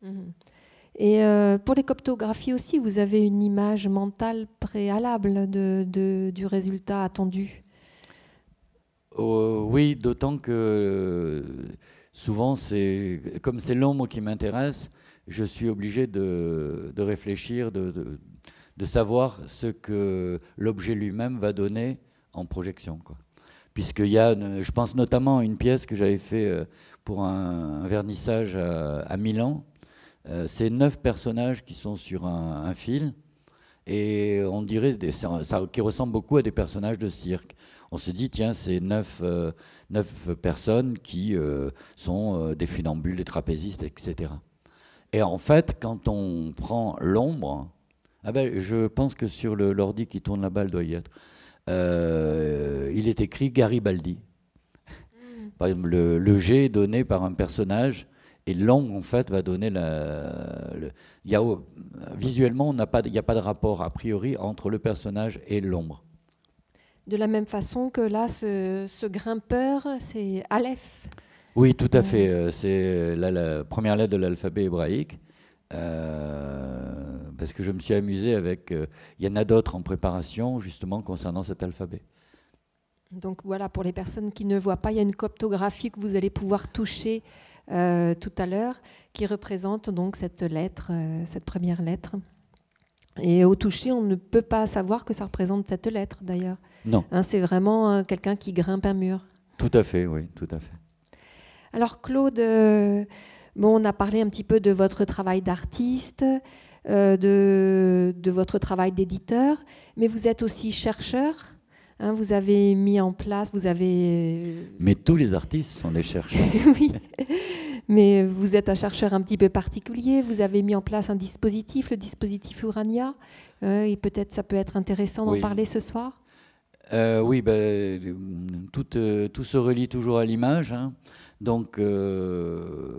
Mhm. Et euh, pour les coptographies aussi, vous avez une image mentale préalable du résultat attendu euh, Oui, d'autant que euh, souvent, comme c'est l'ombre qui m'intéresse, je suis obligé de, réfléchir, de, savoir ce que l'objet lui-même va donner en projection puisqu'il y a, je pense notamment à une pièce que j'avais fait euh, pour un, vernissage à, Milan. Euh, c'est neuf personnages qui sont sur un, fil, et on dirait ça, qui ressemble beaucoup à des personnages de cirque. On se dit, tiens, c'est neuf, euh, personnes qui sont des funambules, des trapézistes, etc. Et en fait, quand on prend l'ombre, ah ben, je pense que sur l'ordi qui tourne la balle doit y être. Euh, il est écrit Garibaldi. Hmm. Par exemple, le, G est donné par un personnage et l'ombre en fait, va donner la. Le, visuellement, il n'y a, pas de rapport, a priori, entre le personnage et l'ombre. De la même façon que là, ce, grimpeur, c'est Aleph. Oui, tout à fait. Euh, c'est euh, la première lettre de l'alphabet hébraïque. Euh, parce que je me suis amusé avec. Euh, il y en a d'autres en préparation, justement, concernant cet alphabet. Donc voilà, pour les personnes qui ne voient pas, il y a une coptographie que vous allez pouvoir toucher euh, tout à l'heure, qui représente donc cette lettre, cette première lettre. Et au toucher, on ne peut pas savoir que ça représente cette lettre, d'ailleurs. Non. Hein, c'est vraiment quelqu'un qui grimpe un mur. Tout à fait, oui, tout à fait. Alors Claude. Bon, on a parlé un petit peu de votre travail d'artiste, euh, de, votre travail d'éditeur, mais vous êtes aussi chercheur. Hein, vous avez mis en place, vous avez. Euh, mais tous les artistes sont des chercheurs. oui. Mais vous êtes un chercheur un petit peu particulier. Vous avez mis en place un dispositif, le dispositif Urania. Euh, et peut-être ça peut être intéressant d'en parler ce soir. Euh, oui, ben euh, tout, se relie toujours à l'image. Hein. Donc, euh,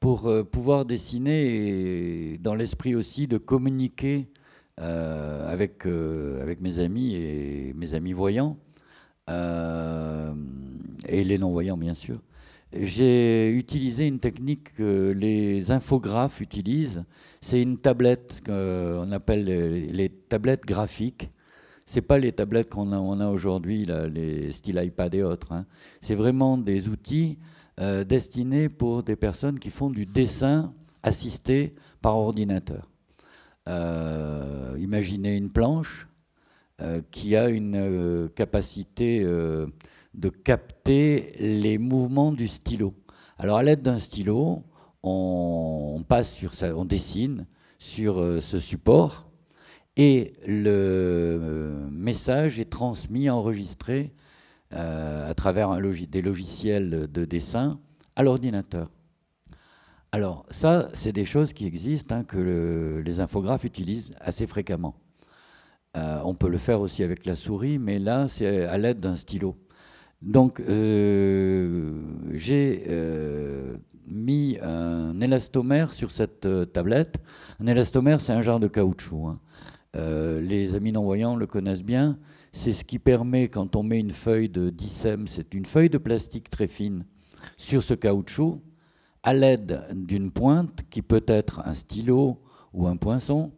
pour pouvoir dessiner, et dans l'esprit aussi de communiquer avec mes amis et mes amis voyants, et les non-voyants, bien sûr, j'ai utilisé une technique que les infographes utilisent. C'est une tablette qu'on appelle les, tablettes graphiques. C'est pas les tablettes qu'on a, aujourd'hui, les styles iPad et autres. Hein. C'est vraiment des outils euh, destinés pour des personnes qui font du dessin assisté par ordinateur. Euh, imaginez une planche euh, qui a une capacité de capter les mouvements du stylo. Alors à l'aide d'un stylo, on, passe sur ça, on dessine sur ce support et le euh, message est transmis, enregistré euh, à travers des logiciels de dessin à l'ordinateur. Alors ça, c'est des choses qui existent, hein, que les infographes utilisent assez fréquemment. Euh, on peut le faire aussi avec la souris, mais là, c'est à l'aide d'un stylo. Donc, j'ai mis un élastomère sur cette tablette. Un élastomère, c'est un genre de caoutchouc. Hein. Euh, les amis non-voyants le connaissent bien. C'est ce qui permet, quand on met une feuille de 10 c'est une feuille de plastique très fine, sur ce caoutchouc, à l'aide d'une pointe qui peut être un stylo ou un poinçon,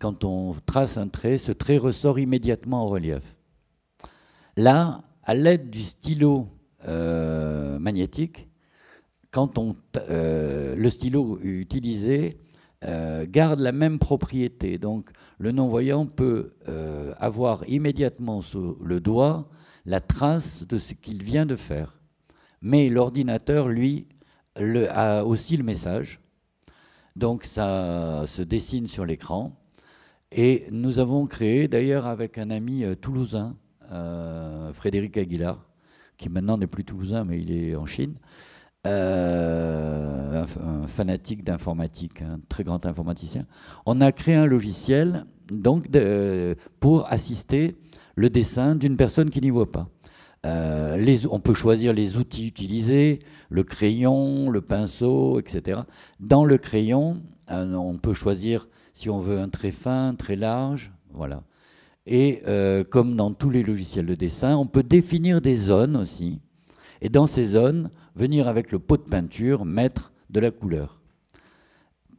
quand on trace un trait, ce trait ressort immédiatement en relief. Là, à l'aide du stylo euh, magnétique, quand on euh, le stylo utilisé euh, garde la même propriété. Donc le non-voyant peut euh, avoir immédiatement sous le doigt la trace de ce qu'il vient de faire. Mais l'ordinateur, lui, a aussi le message. Donc ça se dessine sur l'écran. Et nous avons créé, d'ailleurs avec un ami euh, toulousain, Frédéric Aguilar, qui maintenant n'est plus toulousain, mais il est en Chine, euh, un, fanatique d'informatique, un très grand informaticien, on a créé un logiciel donc euh, pour assister le dessin d'une personne qui n'y voit pas. Euh, on peut choisir les outils utilisés, le crayon, le pinceau, etc. Dans le crayon, on peut choisir si on veut un très fin, très large, voilà. Et comme dans tous les logiciels de dessin, on peut définir des zones aussi et dans ces zones, venir avec le pot de peinture mettre de la couleur.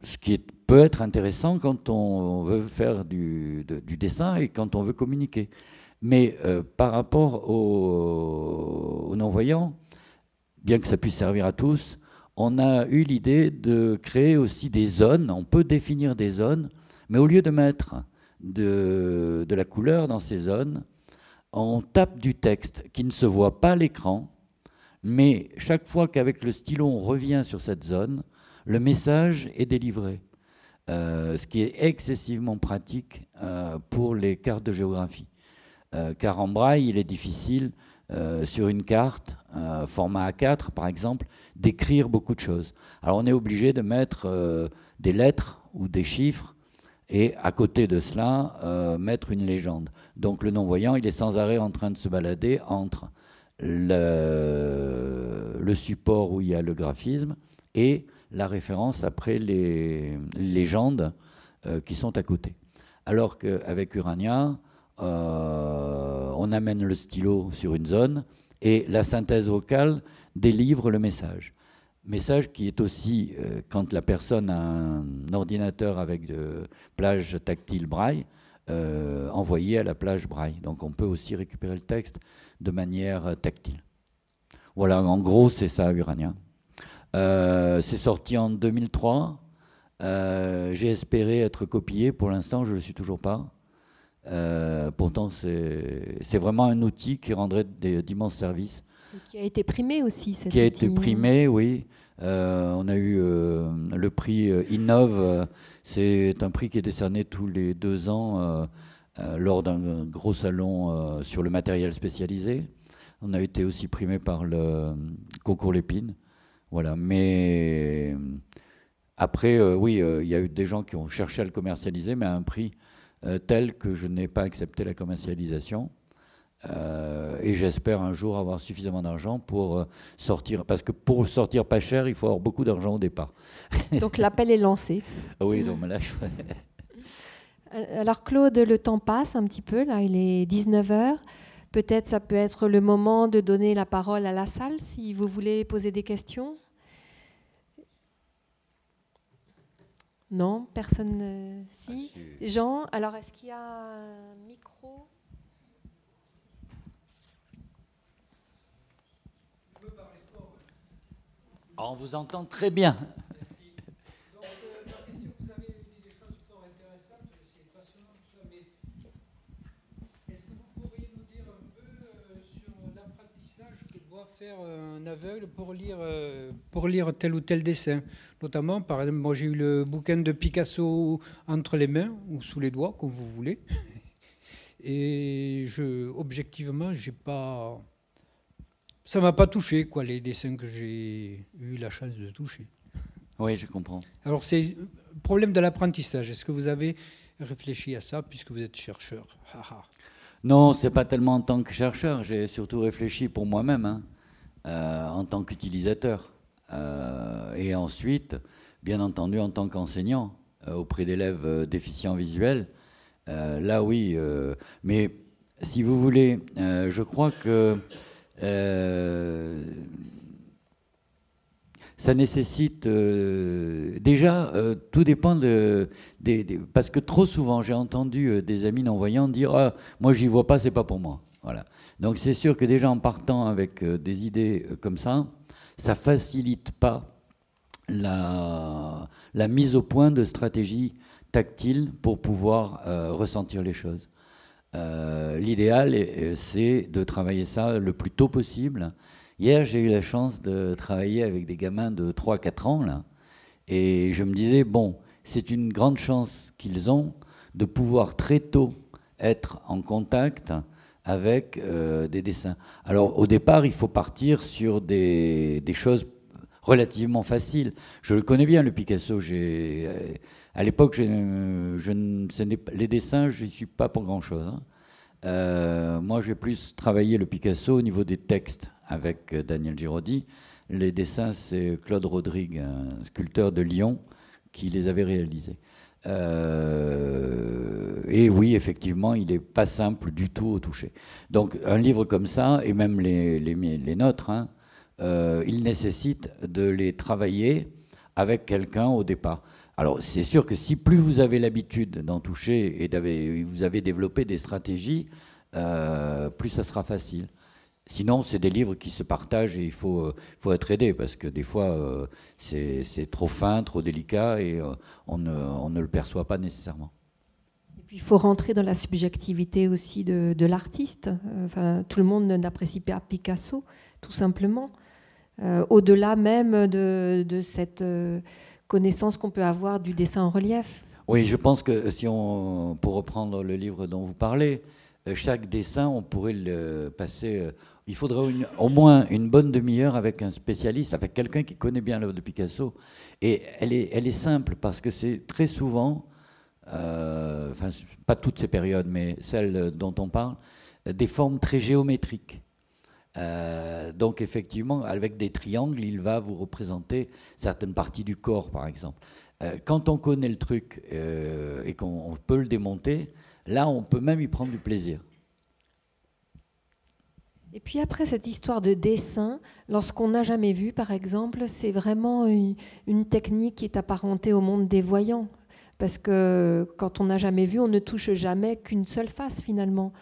Ce qui peut être intéressant quand on veut faire du, dessin et quand on veut communiquer. Mais euh, par rapport aux, non-voyants, bien que ça puisse servir à tous, on a eu l'idée de créer aussi des zones, on peut définir des zones, mais au lieu de mettre de la couleur dans ces zones, on tape du texte qui ne se voit pas à l'écran, mais chaque fois qu'avec le stylo on revient sur cette zone, le message est délivré. Euh, ce qui est excessivement pratique euh, pour les cartes de géographie. Euh, car en braille, il est difficile sur une carte, format A4 par exemple, d'écrire beaucoup de choses. Alors on est obligé de mettre des lettres ou des chiffres et à côté de cela, mettre une légende. Donc le non-voyant, il est sans arrêt en train de se balader entre le, support où il y a le graphisme et la référence après les légendes euh, qui sont à côté. Alors qu'avec Urania, euh, on amène le stylo sur une zone et la synthèse vocale délivre le message. Message qui est aussi, euh, quand la personne a un ordinateur avec de plages tactiles braille, euh, envoyé à la plage braille. Donc on peut aussi récupérer le texte de manière euh, tactile. Voilà, en gros, c'est ça, Urania. Euh, c'est sorti en 2003. J'ai espéré être copié. Pour l'instant, je ne le suis toujours pas. Euh, pourtant, c'est vraiment un outil qui rendrait d'immenses services. qui a été primé aussi, Qui a été primé, hein. oui. Euh, on a eu euh, le prix Innove. c'est un prix qui est décerné tous les deux ans lors d'un gros salon sur le matériel spécialisé. On a été aussi primé par le concours Lépine. Voilà. Mais après, oui, il y a eu des gens qui ont cherché à le commercialiser, mais à un prix tel euh, telle que je n'ai pas accepté la commercialisation. Euh, et j'espère un jour avoir suffisamment d'argent pour euh, sortir. Parce que pour sortir pas cher, il faut avoir beaucoup d'argent au départ. donc l'appel est lancé. Ah oui, donc là, je... Alors Claude, le temps passe un petit peu, là il est 19h. Peut-être ça peut être le moment de donner la parole à la salle si vous voulez poser des questions. Non, personne. Ah, si. si. Jean, alors est-ce qu'il y a un micro On vous entend très bien. Euh, un aveugle pour lire, euh, pour lire tel ou tel dessin. Notamment, par exemple, moi j'ai eu le bouquin de Picasso entre les mains ou sous les doigts, comme vous voulez. Et je, objectivement, j'ai pas, ça m'a pas touché, quoi, les dessins que j'ai eu la chance de toucher. Oui, je comprends. Alors, c'est problème de l'apprentissage. Est-ce que vous avez réfléchi à ça, puisque vous êtes chercheur Non, c'est pas tellement en tant que chercheur. J'ai surtout réfléchi pour moi-même. Hein. Euh, en tant qu'utilisateur. Euh, et ensuite, bien entendu, en tant qu'enseignant euh, auprès d'élèves déficients visuels, là oui. mais si vous voulez, je crois que ça nécessite déjà tout dépend de, parce que trop souvent j'ai entendu des amis non voyants dire ah, moi j'y vois pas c'est pas pour moi donc c'est sûr que déjà en partant avec euh, des idées euh, comme ça, ça facilite pas la, mise au point de stratégies tactiles pour pouvoir euh, ressentir les choses. L'idéal, c'est de travailler ça le plus tôt possible. Hier, j'ai eu la chance de travailler avec des gamins de 3-4 ans, là, et je me disais, bon, c'est une grande chance qu'ils ont de pouvoir très tôt être en contact avec euh, des dessins. Alors au départ, il faut partir sur des, choses relativement faciles. Je le connais bien, le Picasso. J'ai, euh, à l'époque, je, les dessins, je n'y suis pas pour grand-chose. Hein. Euh, moi, j'ai plus travaillé le Picasso au niveau des textes avec Daniel Giraudy. Les dessins, c'est Claude Rodrigue, un sculpteur de Lyon, qui les avait réalisés. Euh, et oui, effectivement, il n'est pas simple du tout au toucher. Donc un livre comme ça, et même les, les, nôtres, hein, euh, il nécessite de les travailler avec quelqu'un au départ. Alors c'est sûr que si plus vous avez l'habitude d'en toucher et vous avez développé des stratégies, euh, plus ça sera facile. Sinon, c'est des livres qui se partagent et il faut, euh, faut être aidé parce que des fois, euh, c'est trop fin, trop délicat et euh, on, ne, on, ne, le perçoit pas nécessairement. Et puis, il faut rentrer dans la subjectivité aussi de, de l'artiste. Enfin, tout le monde n'apprécie pas Picasso, tout simplement. Au-delà même de, de cette connaissance qu'on peut avoir du dessin en relief. Oui, je pense que si on, pour reprendre le livre dont vous parlez, chaque dessin, on pourrait le passer il faudrait au moins une bonne demi-heure avec un spécialiste, avec quelqu'un qui connaît bien l'œuvre de Picasso. Et elle est, simple parce que c'est très souvent, euh, enfin, pas toutes ces périodes, mais celles dont on parle, des formes très géométriques. Euh, donc effectivement, avec des triangles, il va vous représenter certaines parties du corps, par exemple. Euh, quand on connaît le truc et qu'on peut le démonter, là, on peut même y prendre du plaisir. Et puis après cette histoire de dessin, lorsqu'on n'a jamais vu, par exemple, c'est vraiment une, technique qui est apparentée au monde des voyants. Parce que quand on n'a jamais vu, on ne touche jamais qu'une seule face finalement.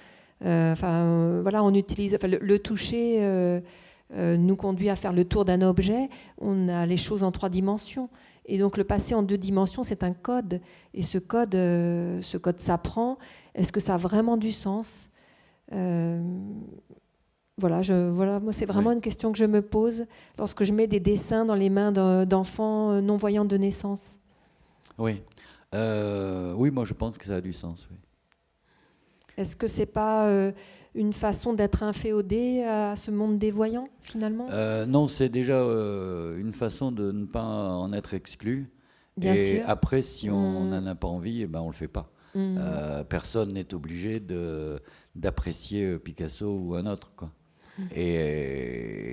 Euh, enfin, euh, voilà, on utilise le, toucher. Euh, nous conduit à faire le tour d'un objet, on a les choses en trois dimensions. Et donc le passé en deux dimensions, c'est un code. Et ce code, ce code s'apprend. Est-ce que ça a vraiment du sens voilà, moi c'est vraiment une question que je me pose lorsque je mets des dessins dans les mains d'enfants euh, non-voyants de naissance. Oui, euh, oui, moi je pense que ça a du sens. Est-ce que c'est pas euh, une façon d'être inféodé à ce monde des voyants finalement Non, c'est déjà une façon de ne pas en être exclu. Bien et après, si on hmm. n'en a pas envie, on eh ben on le fait pas. Hmm. personne n'est obligé d'apprécier Picasso ou un autre, quoi. Euh,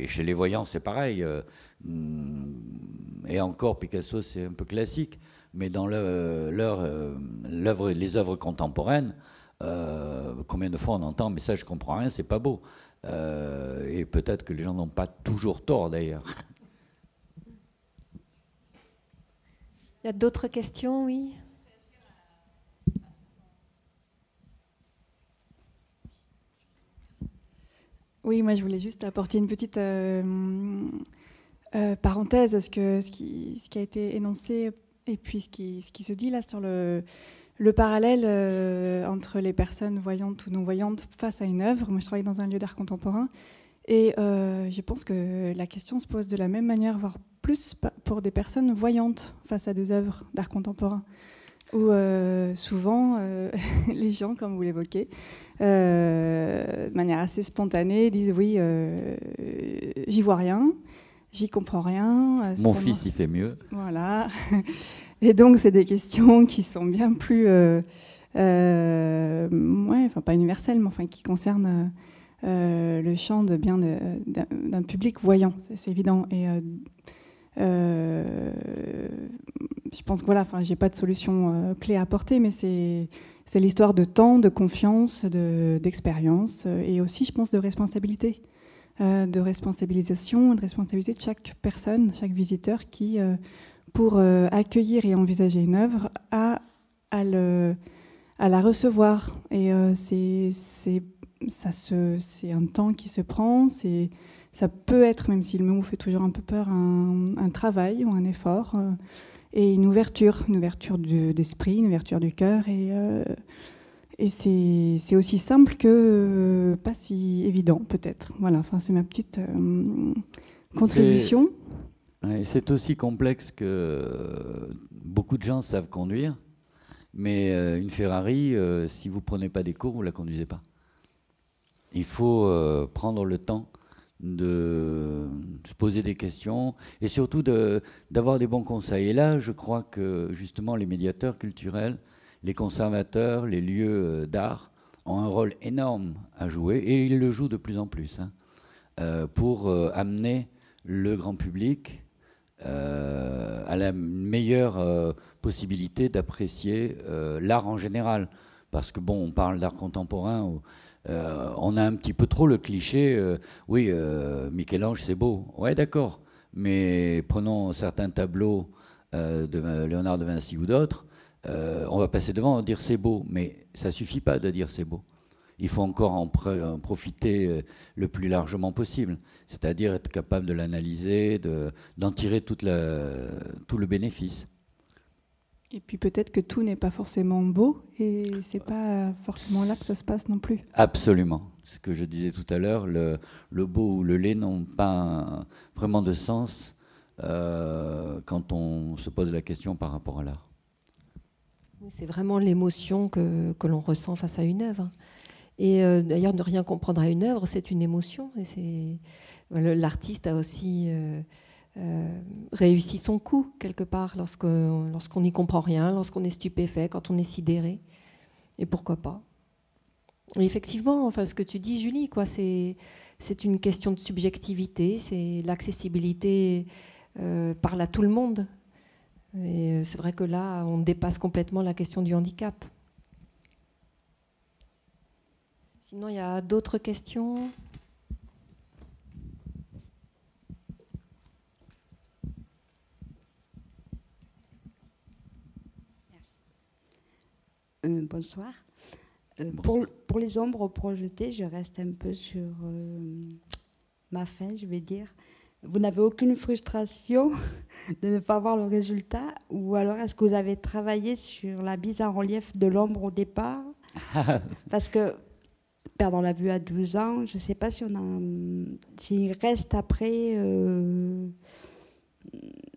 et, chez les voyants, c'est pareil. Euh, et encore, Picasso, c'est un peu classique. Mais dans euh, l'œuvre, les œuvres contemporaines, combien de fois on entend, mais ça, je comprends rien, c'est pas beau. et peut-être que les gens n'ont pas toujours tort, d'ailleurs. Il y a d'autres questions, oui Oui, moi je voulais juste apporter une petite euh, euh, parenthèse à ce, que, ce, qui, a été énoncé et puis ce qui, se dit là sur le, parallèle euh, entre les personnes voyantes ou non-voyantes face à une œuvre. Moi je travaille dans un lieu d'art contemporain et je pense que la question se pose de la même manière, voire plus pour des personnes voyantes face à des œuvres d'art contemporain où euh, souvent euh, les gens, comme vous l'évoquez, euh, de manière assez spontanée, disent oui, j'y vois rien, j'y comprends rien. Mon fils y fait mieux. Voilà. Et donc c'est des questions qui sont bien plus, enfin pas universelles, mais enfin qui concernent le champ de bien d'un public voyant, c'est évident. Et euh, je pense que voilà, enfin, j'ai pas de solution euh, clé à apporter, mais c'est c'est l'histoire de temps, de confiance, d'expérience euh, et aussi, je pense, de responsabilité, de responsabilisation, de responsabilité de chaque personne, chaque visiteur qui, pour accueillir et envisager une œuvre, a à, à la recevoir. Et c'est un temps qui se prend, c'est ça peut être, même si le mot fait toujours un peu peur, un, travail ou un effort euh, et une ouverture, une ouverture d'esprit, une ouverture du cœur. Et, euh, et c'est aussi simple que euh, pas si évident, peut-être. Voilà, enfin, c'est ma petite contribution. C'est aussi complexe que beaucoup de gens savent conduire, mais une Ferrari, si vous prenez pas des cours, vous la conduisez pas. Il faut prendre le temps de se poser des questions et surtout d'avoir des bons conseils. Et là, je crois que justement les médiateurs culturels, les conservateurs, les lieux euh, d'art ont un rôle énorme à jouer et ils le jouent de plus en plus hein, euh, pour euh, amener le grand public à la meilleure possibilité d'apprécier l'art en général. Parce que bon, on parle d'art contemporain. Euh, on a un petit peu trop le cliché, euh, oui, euh, Michel-Ange, c'est beau. Ouais, d'accord. Mais prenons certains tableaux de Léonard de Vinci ou d'autres, on va passer devant et dire c'est beau. Mais ça suffit pas de dire c'est beau. Il faut encore en, profiter le plus largement possible, c'est-à-dire être capable de l'analyser, d'en tirer tout le bénéfice. Et puis peut-être que tout n'est pas forcément beau et c'est pas forcément là que ça se passe non plus. Absolument. Ce que je disais tout à l'heure, le, beau ou le laid n'ont pas vraiment de sens euh, quand on se pose la question par rapport à l'art. C'est vraiment l'émotion que, que l'on ressent face à une œuvre. Et euh, d'ailleurs, ne rien comprendre à une œuvre, c'est une émotion. Et c'est l'artiste a aussi euh, euh, réussit son coup, quelque part, lorsqu'on n'y comprend rien, lorsqu'on est stupéfait, quand on est sidéré. Et pourquoi pas Effectivement, enfin, ce que tu dis, Julie, quoi, c'est une question de subjectivité, c'est l'accessibilité euh, parle à tout le monde. Et euh, c'est vrai que là, on dépasse complètement la question du handicap. Sinon, il y a d'autres questions Euh, euh, bonsoir. Pour, les ombres projetées, je reste un peu sur euh, ma fin, je vais dire. Vous n'avez aucune frustration de ne pas voir le résultat Ou alors est-ce que vous avez travaillé sur la mise en relief de l'ombre au départ Parce que perdant la vue à 12 ans, je ne sais pas si on a, s'il reste après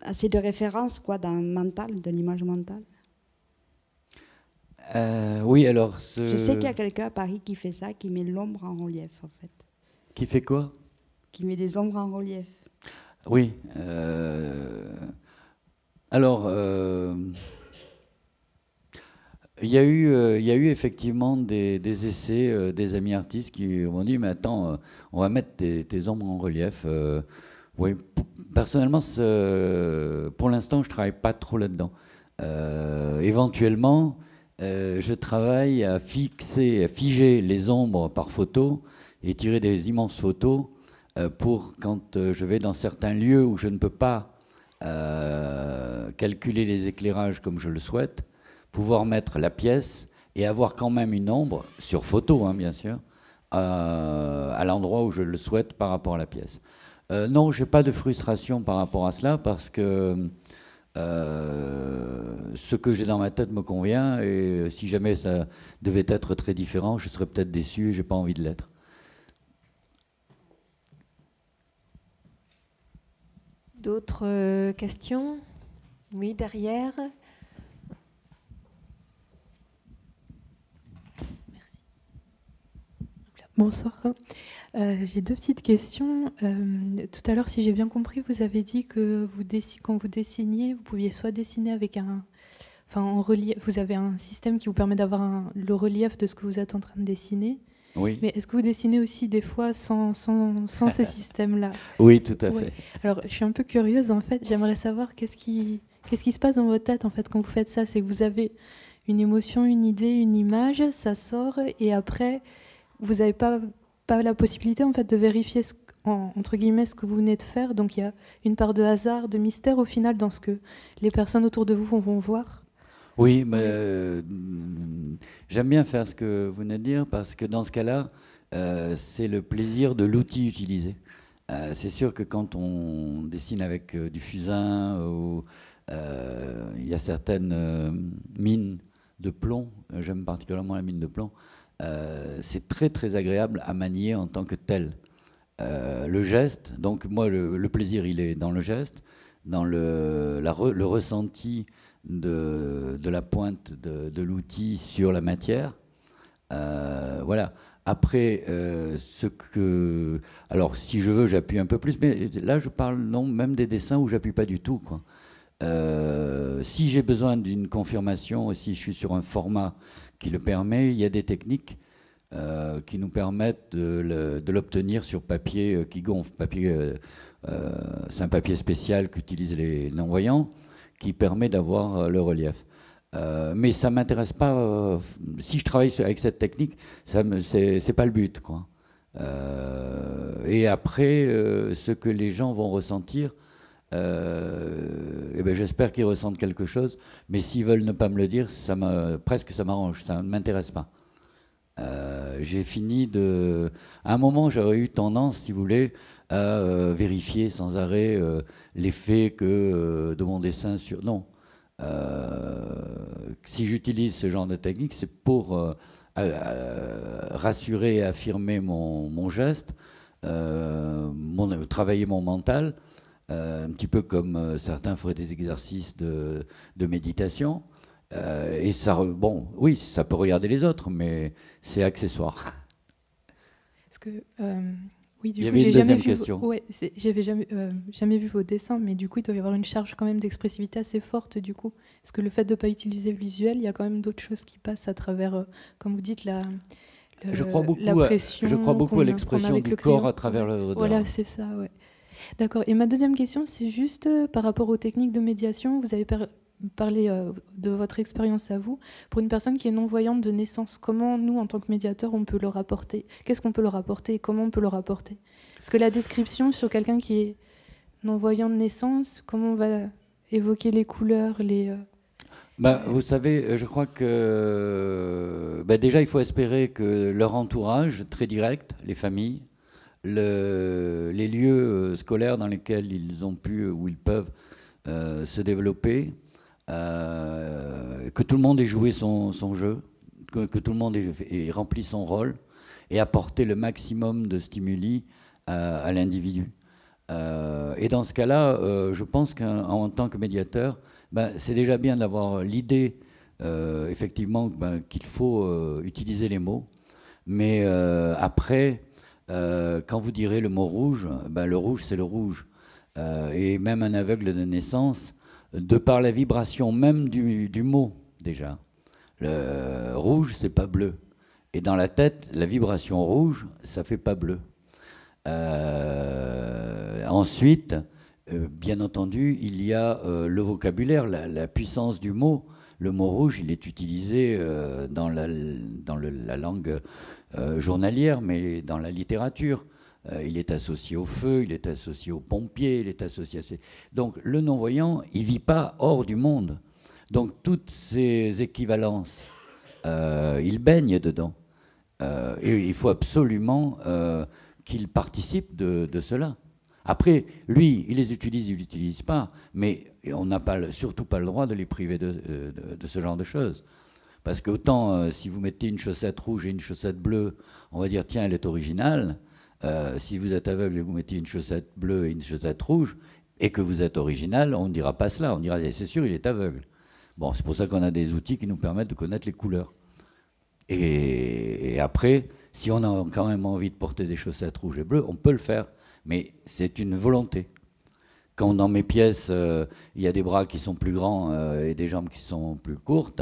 assez de références quoi, dans mental, de l'image mentale. Euh, oui, alors. Je sais qu'il y a quelqu'un à Paris qui fait ça, qui met l'ombre en relief, en fait. Qui fait quoi Qui met des ombres en relief. Oui. Euh, alors, euh, il, y a eu, il y a eu effectivement des, essais des amis artistes qui m'ont dit Mais attends, on va mettre tes, tes ombres en relief. oui, personnellement, pour l'instant, je ne travaille pas trop là-dedans. éventuellement. Euh, je travaille à fixer, à figer les ombres par photo et tirer des immenses photos euh, pour quand euh, je vais dans certains lieux où je ne peux pas calculer les éclairages comme je le souhaite, pouvoir mettre la pièce et avoir quand même une ombre, sur photo hein, bien sûr, à l'endroit où je le souhaite par rapport à la pièce. non, je n'ai pas de frustration par rapport à cela parce que euh, ce que j'ai dans ma tête me convient et si jamais ça devait être très différent, je serais peut-être déçu et j'ai pas envie de l'être. D'autres euh, questions Oui, derrière. Bonsoir. Euh, j'ai deux petites questions. Euh, tout à l'heure, si j'ai bien compris, vous avez dit que quand vous dessiniez, vous pouviez soit dessiner avec un. Enfin, en relief, vous avez un système qui vous permet d'avoir le relief de ce que vous êtes en train de dessiner. Oui. Mais est-ce que vous dessinez aussi des fois sans, ce système-là Oui, tout à fait. Alors, je suis un peu curieuse, en fait. J'aimerais savoir qu'est-ce qui, qu'est-ce qui se passe dans votre tête, en fait, quand vous faites ça. C'est que vous avez une émotion, une idée, une image, ça sort, et après, vous n'avez pas, pas la possibilité en fait de vérifier ce, entre guillemets ce que vous venez de faire. Donc il y a une part de hasard, de mystère au final dans ce que les personnes autour de vous vont, voir. Oui, mais euh, j'aime bien faire ce que vous venez de dire parce que dans ce cas-là, euh, c'est le plaisir de l'outil utilisé. Euh, c'est sûr que quand on dessine avec du fusain, ou, il y a certaines mines de plomb, j'aime particulièrement la mine de plomb, euh, c'est très très agréable à manier en tant que tel. Euh, le geste, donc moi le, plaisir il est dans le geste, dans le, le ressenti de, de, la pointe de, de l'outil sur la matière. Euh, voilà. Après, ce que. Alors, si je veux, j'appuie un peu plus, mais là, je parle non, même des dessins où j'appuie pas du tout. Quoi. si j'ai besoin d'une confirmation, si je suis sur un format qui le permet. Il y a des techniques euh, qui nous permettent de, l'obtenir sur papier euh, qui gonfle, papier, euh, c'est un papier spécial qu'utilisent les non-voyants qui permet d'avoir le relief. mais ça m'intéresse pas. si je travaille avec cette technique, ça me, c'est, pas le but, quoi. et après, ce que les gens vont ressentir, et euh, eh ben, j'espère qu'ils ressentent quelque chose, mais s'ils veulent ne pas me le dire, ça presque ça m'arrange, ça ne m'intéresse pas. Euh, j'ai fini de. À un moment, j'aurais eu tendance, si vous voulez, à euh, vérifier sans arrêt l'effet que de mon dessin sur. Non. si j'utilise ce genre de technique, c'est pour rassurer et affirmer mon, geste, mon, travailler mon mental, euh, un petit peu comme euh, certains feraient des exercices de, méditation. Euh, et ça, bon, oui, ça peut regarder les autres, mais c'est accessoire. que, oui, du Il y coup, j'ai jamais vu, j'avais jamais, jamais vu vos dessins, mais du coup, il doit y avoir une charge quand même d'expressivité assez forte, du coup. Parce que le fait de ne pas utiliser le visuel, il y a quand même d'autres choses qui passent à travers, comme vous dites, la, je crois beaucoup pression. je crois beaucoup à l'expression du corps à travers l'œuvre. Voilà, c'est ça, ouais. D'accord. Et ma deuxième question, c'est juste euh, par rapport aux techniques de médiation. Vous avez parlé euh, de votre expérience à vous. Pour une personne qui est non-voyante de naissance, comment nous, en tant que médiateurs, on peut leur apporter Qu'est-ce qu'on peut leur apporter et comment on peut leur apporter Parce que la description sur quelqu'un qui est non-voyant de naissance, comment on va évoquer les couleurs, les... Euh, bah, vous savez, je crois que bah, déjà, il faut espérer que leur entourage très direct, les familles, le, les lieux euh, scolaires dans lesquels ils ont pu euh, ou ils peuvent euh, se développer, que tout le monde ait joué son, jeu, que, tout le monde ait, rempli son rôle et apporté le maximum de stimuli à, l'individu. et dans ce cas-là, je pense qu'en tant que médiateur, ben, c'est déjà bien d'avoir l'idée, effectivement, ben, qu'il faut utiliser les mots. Mais après, euh, quand vous direz le mot rouge, ben le rouge, c'est le rouge. Euh, et même un aveugle de naissance, de par la vibration même du, mot, déjà. Le rouge, c'est pas bleu. Et dans la tête, la vibration rouge, ça fait pas bleu. Euh, ensuite, bien entendu, il y a le vocabulaire, la, puissance du mot. Le mot rouge, il est utilisé dans, la, dans la langue euh, journalière, mais dans la littérature. Euh, il est associé au feu, il est associé aux pompiers, il est associé à... Ces... Donc le non-voyant, il vit pas hors du monde. Donc toutes ces équivalences, euh, il baigne dedans. et il faut absolument qu'il participe de, cela. Après, lui, il les utilise, il ne utilise pas, mais on n'a pas, surtout pas le droit de les priver de ce genre de choses. Parce que autant euh, si vous mettez une chaussette rouge et une chaussette bleue, on va dire tiens, elle est originale. Euh, si vous êtes aveugle et vous mettez une chaussette bleue et une chaussette rouge, et que vous êtes original, on ne dira pas cela. On dira eh, c'est sûr, il est aveugle. Bon, c'est pour ça qu'on a des outils qui nous permettent de connaître les couleurs. Et, après, si on a quand même envie de porter des chaussettes rouges et bleues, on peut le faire. Mais c'est une volonté. Quand dans mes pièces, euh, il y a des bras qui sont plus grands et des jambes qui sont plus courtes,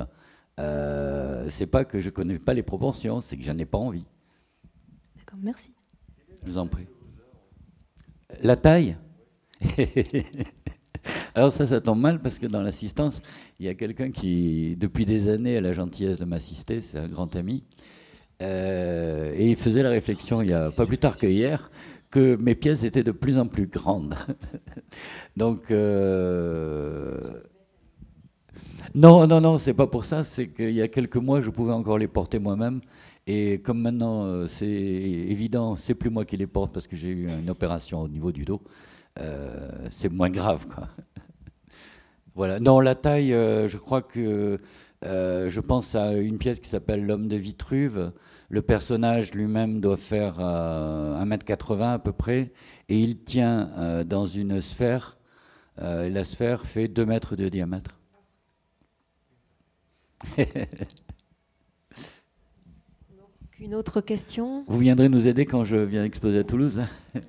euh, c'est pas que je connais pas les proportions, c'est que j'en ai pas envie. D'accord, merci. Je vous en prie. La taille Alors ça, ça tombe mal parce que dans l'assistance, il y a quelqu'un qui, depuis des années, a la gentillesse de m'assister, c'est un grand ami, euh, et il faisait la réflexion, il y a pas plus tard que hier, que mes pièces étaient de plus en plus grandes. Donc... Euh, non, non, non, c'est pas pour ça. C'est qu'il y a quelques mois, je pouvais encore les porter moi-même. Et comme maintenant, euh, c'est évident, c'est plus moi qui les porte parce que j'ai eu une opération au niveau du dos, euh, c'est moins grave. Quoi. voilà. Non, la taille, euh, je crois que je pense à une pièce qui s'appelle L'homme de Vitruve. Le personnage lui-même doit faire 1m80 à peu près et il tient dans une sphère. la sphère fait 2 mètres de diamètre. Donc, une autre question Vous viendrez nous aider quand je viens exposer à Toulouse.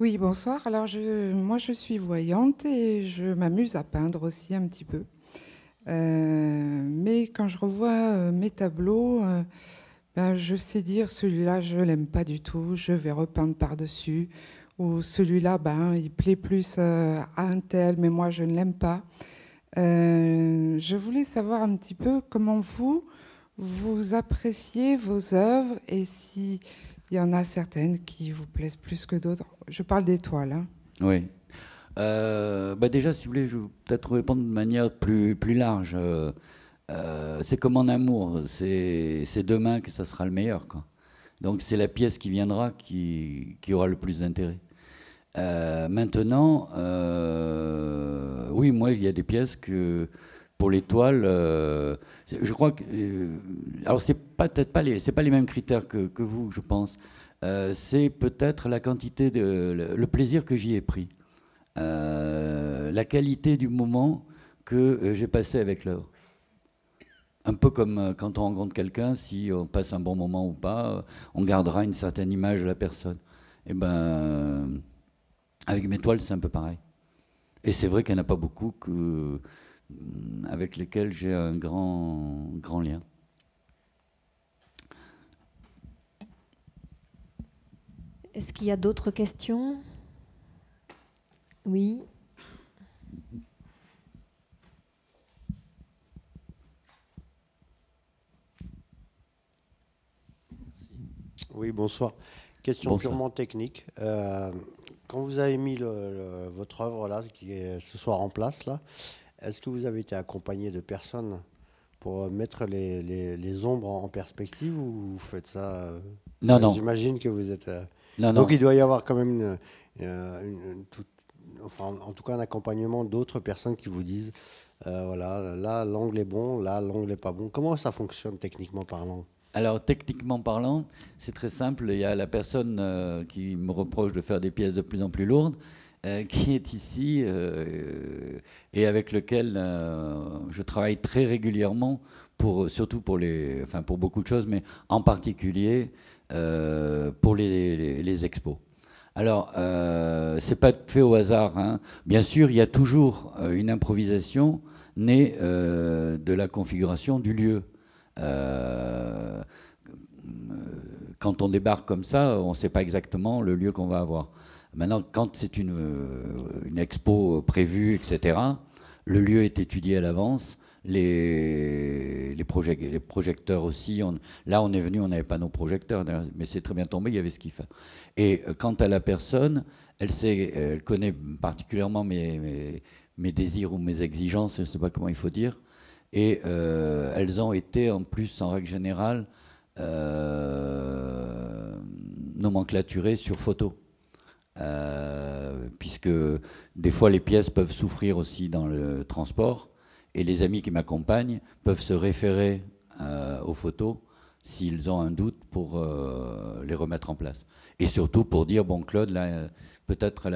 Oui, bonsoir. Alors, je, moi, je suis voyante et je m'amuse à peindre aussi un petit peu. Euh, mais quand je revois euh, mes tableaux, euh, ben, je sais dire celui-là, je l'aime pas du tout, je vais repeindre par-dessus, ou celui-là, ben, il plaît plus euh, à un tel, mais moi, je ne l'aime pas. Euh, je voulais savoir un petit peu comment vous, vous appréciez vos œuvres et s'il y en a certaines qui vous plaisent plus que d'autres. Je parle des toiles. Hein. Oui. Euh, bah, déjà, si vous voulez, je vais peut-être répondre de manière plus, plus large. c'est comme en amour, c'est demain que ça sera le meilleur. Donc c'est la pièce qui viendra qui, qui aura le plus d'intérêt. Euh, maintenant, euh, oui, moi, il y a des pièces que pour l'étoile, euh, je crois que. alors, c'est peut-être pas, les, pas les mêmes critères que, vous, je pense. c'est peut-être la quantité, de, le, plaisir que j'y ai pris, la qualité du moment que j'ai passé avec l'œuvre. Un peu comme quand on rencontre quelqu'un, si on passe un bon moment ou pas, on gardera une certaine image de la personne. Et eh ben avec mes toiles, c'est un peu pareil. Et c'est vrai qu'il n'y en a pas beaucoup euh, avec lesquels j'ai un grand, grand lien. Est-ce qu'il y a d'autres questions Oui. Oui, bonsoir. Question purement technique. Euh, quand vous avez mis votre œuvre là, qui est ce soir en place là, est-ce que vous avez été accompagné de personnes pour mettre les, ombres en perspective ou vous faites ça euh, Non, non. J'imagine que vous êtes. Euh, donc il doit y avoir quand même euh, en, tout cas un accompagnement d'autres personnes qui vous disent voilà là l'angle est bon, là l'angle n'est pas bon. Comment ça fonctionne techniquement parlant alors, techniquement parlant, c'est très simple. Il y a la personne euh, qui me reproche de faire des pièces de plus en plus lourdes, euh, qui est ici euh, et avec lequel je travaille très régulièrement, pour, surtout pour, les, enfin, pour beaucoup de choses, mais en particulier pour les, expos. Alors, ce c'est pas fait au hasard. Hein. Bien sûr, il y a toujours une improvisation née de la configuration du lieu. Euh, quand on débarque comme ça, on ne sait pas exactement le lieu qu'on va avoir. Maintenant, quand c'est une, euh, une, expo prévue, etc., le lieu est étudié à l'avance. Les, les, les, projecteurs aussi. là, on est venu, on n'avait pas nos projecteurs, mais c'est très bien tombé, il y avait ce qu'il fallait. Et euh, quant à la personne, elle, sait, elle connaît particulièrement mes, mes, mes désirs ou mes exigences, je ne sais pas comment il faut dire. Et euh, elles ont été en plus, en règle générale, euh, nomenclaturées sur photo. Euh, puisque des fois les pièces peuvent souffrir aussi dans le transport et les amis qui m'accompagnent peuvent se référer aux photos s'ils ont un doute pour les remettre en place. Et surtout pour dire, bon Claude, peut-être elle,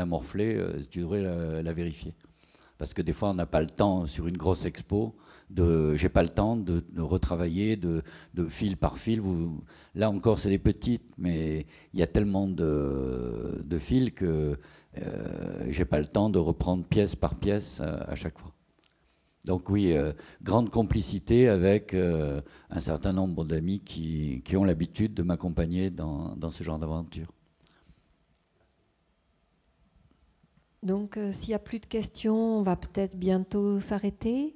a, morflé, tu devrais la vérifier parce que des fois on n'a pas le temps sur une grosse expo de j'ai pas le temps de, retravailler de, fil par fil vous, là encore c'est des petites mais il y a tellement de, fils que euh, j'ai pas le temps de reprendre pièce par pièce euh, à, chaque fois donc oui euh, grande complicité avec un certain nombre d'amis qui, ont l'habitude de m'accompagner dans ce genre d'aventure Donc, euh, s'il n'y a plus de questions, on va peut-être bientôt s'arrêter.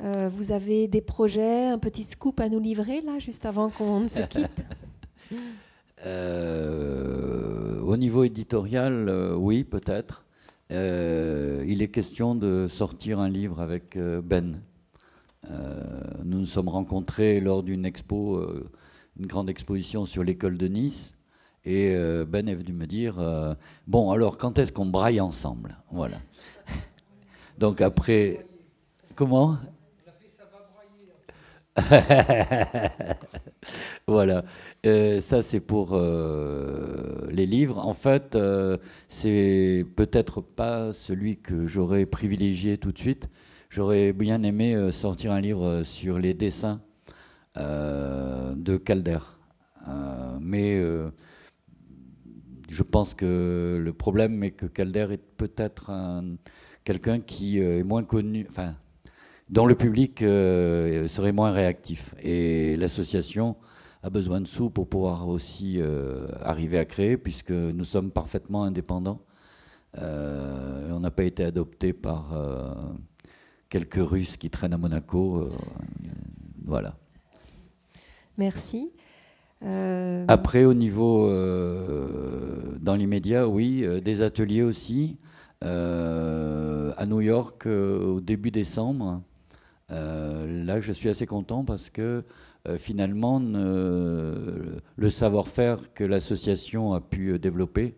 Euh, vous avez des projets, un petit scoop à nous livrer, là, juste avant qu'on ne se quitte euh, Au niveau éditorial, oui, peut-être. il est question de sortir un livre avec Ben. nous nous sommes rencontrés lors d'une expo, une grande exposition sur l'école de Nice. Et euh, Ben est venu me dire euh, Bon, alors quand est-ce qu'on braille ensemble Voilà. Donc après. Comment voilà, euh, ça c'est pour les livres. En fait, c'est peut-être pas celui que j'aurais privilégié tout de suite. J'aurais bien aimé sortir un livre sur les dessins de Calder. mais je pense que le problème est que Calder est peut-être quelqu'un qui euh, est moins connu, enfin, dont le public euh, serait moins réactif. Et l'association a besoin de sous pour pouvoir aussi euh, arriver à créer, puisque nous sommes parfaitement indépendants. on n'a pas été adopté par quelques Russes qui traînent à Monaco. voilà. Merci. Euh, Après, au niveau, euh, dans l'immédiat, oui, euh, des ateliers aussi. à New York, au début décembre, là, je suis assez content parce que finalement, le savoir-faire que l'association a pu développer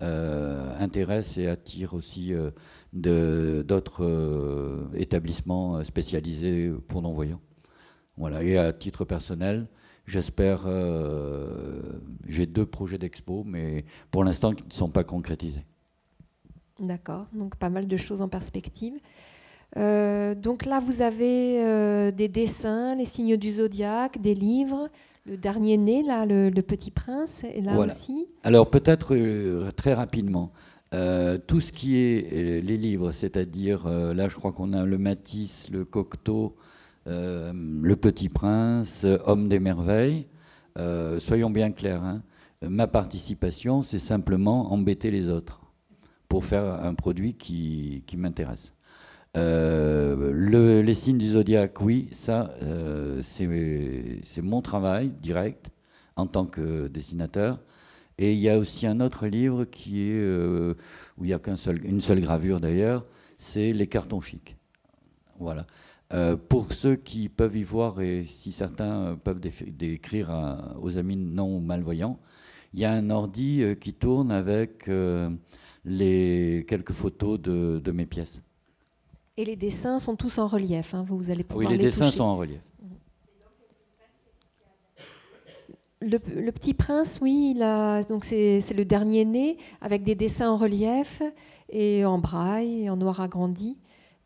intéresse et attire aussi d'autres établissements spécialisés pour non-voyants. Voilà. Et à titre personnel, J'espère, euh, j'ai deux projets d'expo, mais pour l'instant ils ne sont pas concrétisés. D'accord, donc pas mal de choses en perspective. Euh, donc là, vous avez euh, des dessins, les signes du zodiaque, des livres, le dernier né, là, le, Petit Prince, et là aussi. Alors peut-être très rapidement, tout ce qui est les livres, c'est-à-dire là, je crois qu'on a le Matisse, le Cocteau, euh, le Petit Prince, Homme des Merveilles. Euh, soyons bien clairs, hein. ma participation, c'est simplement embêter les autres pour faire un produit qui, m'intéresse. Euh, les signes du zodiaque, oui, ça, c'est mon travail direct en tant que dessinateur. Et il y a aussi un autre livre qui est, où il n'y a qu'une seule gravure d'ailleurs, c'est Les cartons chics. Voilà. Euh, pour ceux qui peuvent y voir, et si certains euh, peuvent décrire aux amis non ou malvoyants, il y a un ordi euh, qui tourne avec les quelques photos de, mes pièces. Et les dessins sont tous en relief, hein, vous allez pouvoir les Oui, les, dessins sont en relief. Le, petit prince, oui, donc c'est le dernier né, avec des dessins en relief et en braille et en noir agrandi.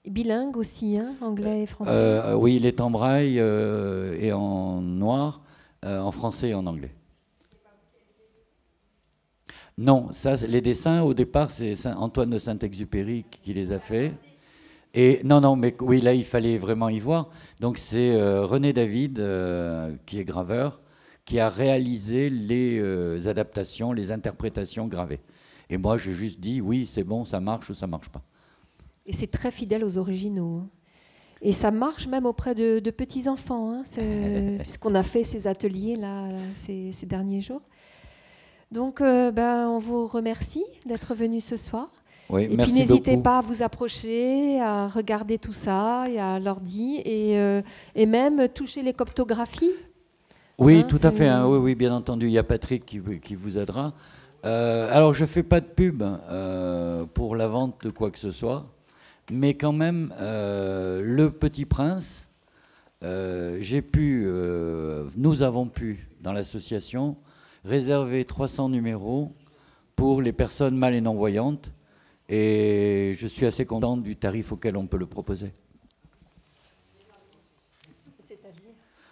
Bilingue aussi, hein, anglais et français euh, euh, Oui, il est en braille euh, et en noir, en français et en anglais. Non, ça, les dessins, au départ, c'est Antoine de Saint-Exupéry qui les a faits. Et non, non, mais oui, là, il fallait vraiment y voir. Donc, c'est René David, qui est graveur, qui a réalisé les adaptations, les interprétations gravées. Et moi, j'ai juste dit, oui, c'est bon, ça marche ou ça marche pas. Et c'est très fidèle aux originaux. Hein. Et ça marche même auprès de, petits-enfants, hein, puisqu'on a fait ces ateliers là, ces, derniers jours. Donc, euh, ben, on vous remercie d'être venu ce soir. Oui, et puis n'hésitez pas à vous approcher, à regarder tout ça, et à l'ordi, et, euh, et même toucher les coptographies. Oui, hein, tout à fait. oui, oui, bien entendu. Il y a Patrick qui, qui vous aidera. Euh, alors, je ne fais pas de pub pour la vente de quoi que ce soit. Mais quand même, euh, Le Petit Prince, euh, j'ai pu, euh, nous avons pu, dans l'association, réserver 300 numéros pour les personnes mal et non-voyantes. Et je suis assez contente du tarif auquel on peut le proposer.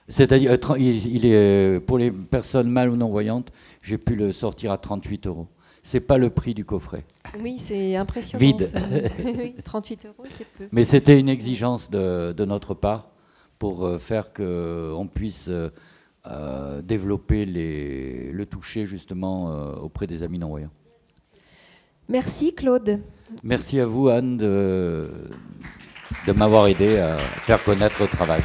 C'est-à-dire, il est, pour les personnes mal ou non-voyantes, j'ai pu le sortir à 38 euros c'est pas le prix du coffret. Oui, c'est impressionnant. Vide. 38 euros, c'est peu. Mais c'était une exigence de, notre part pour euh, faire qu'on euh, puisse euh, développer les, le toucher justement auprès des amis non-voyants. Merci Claude. Merci à vous Anne de, de m'avoir aidé à faire connaître le travail.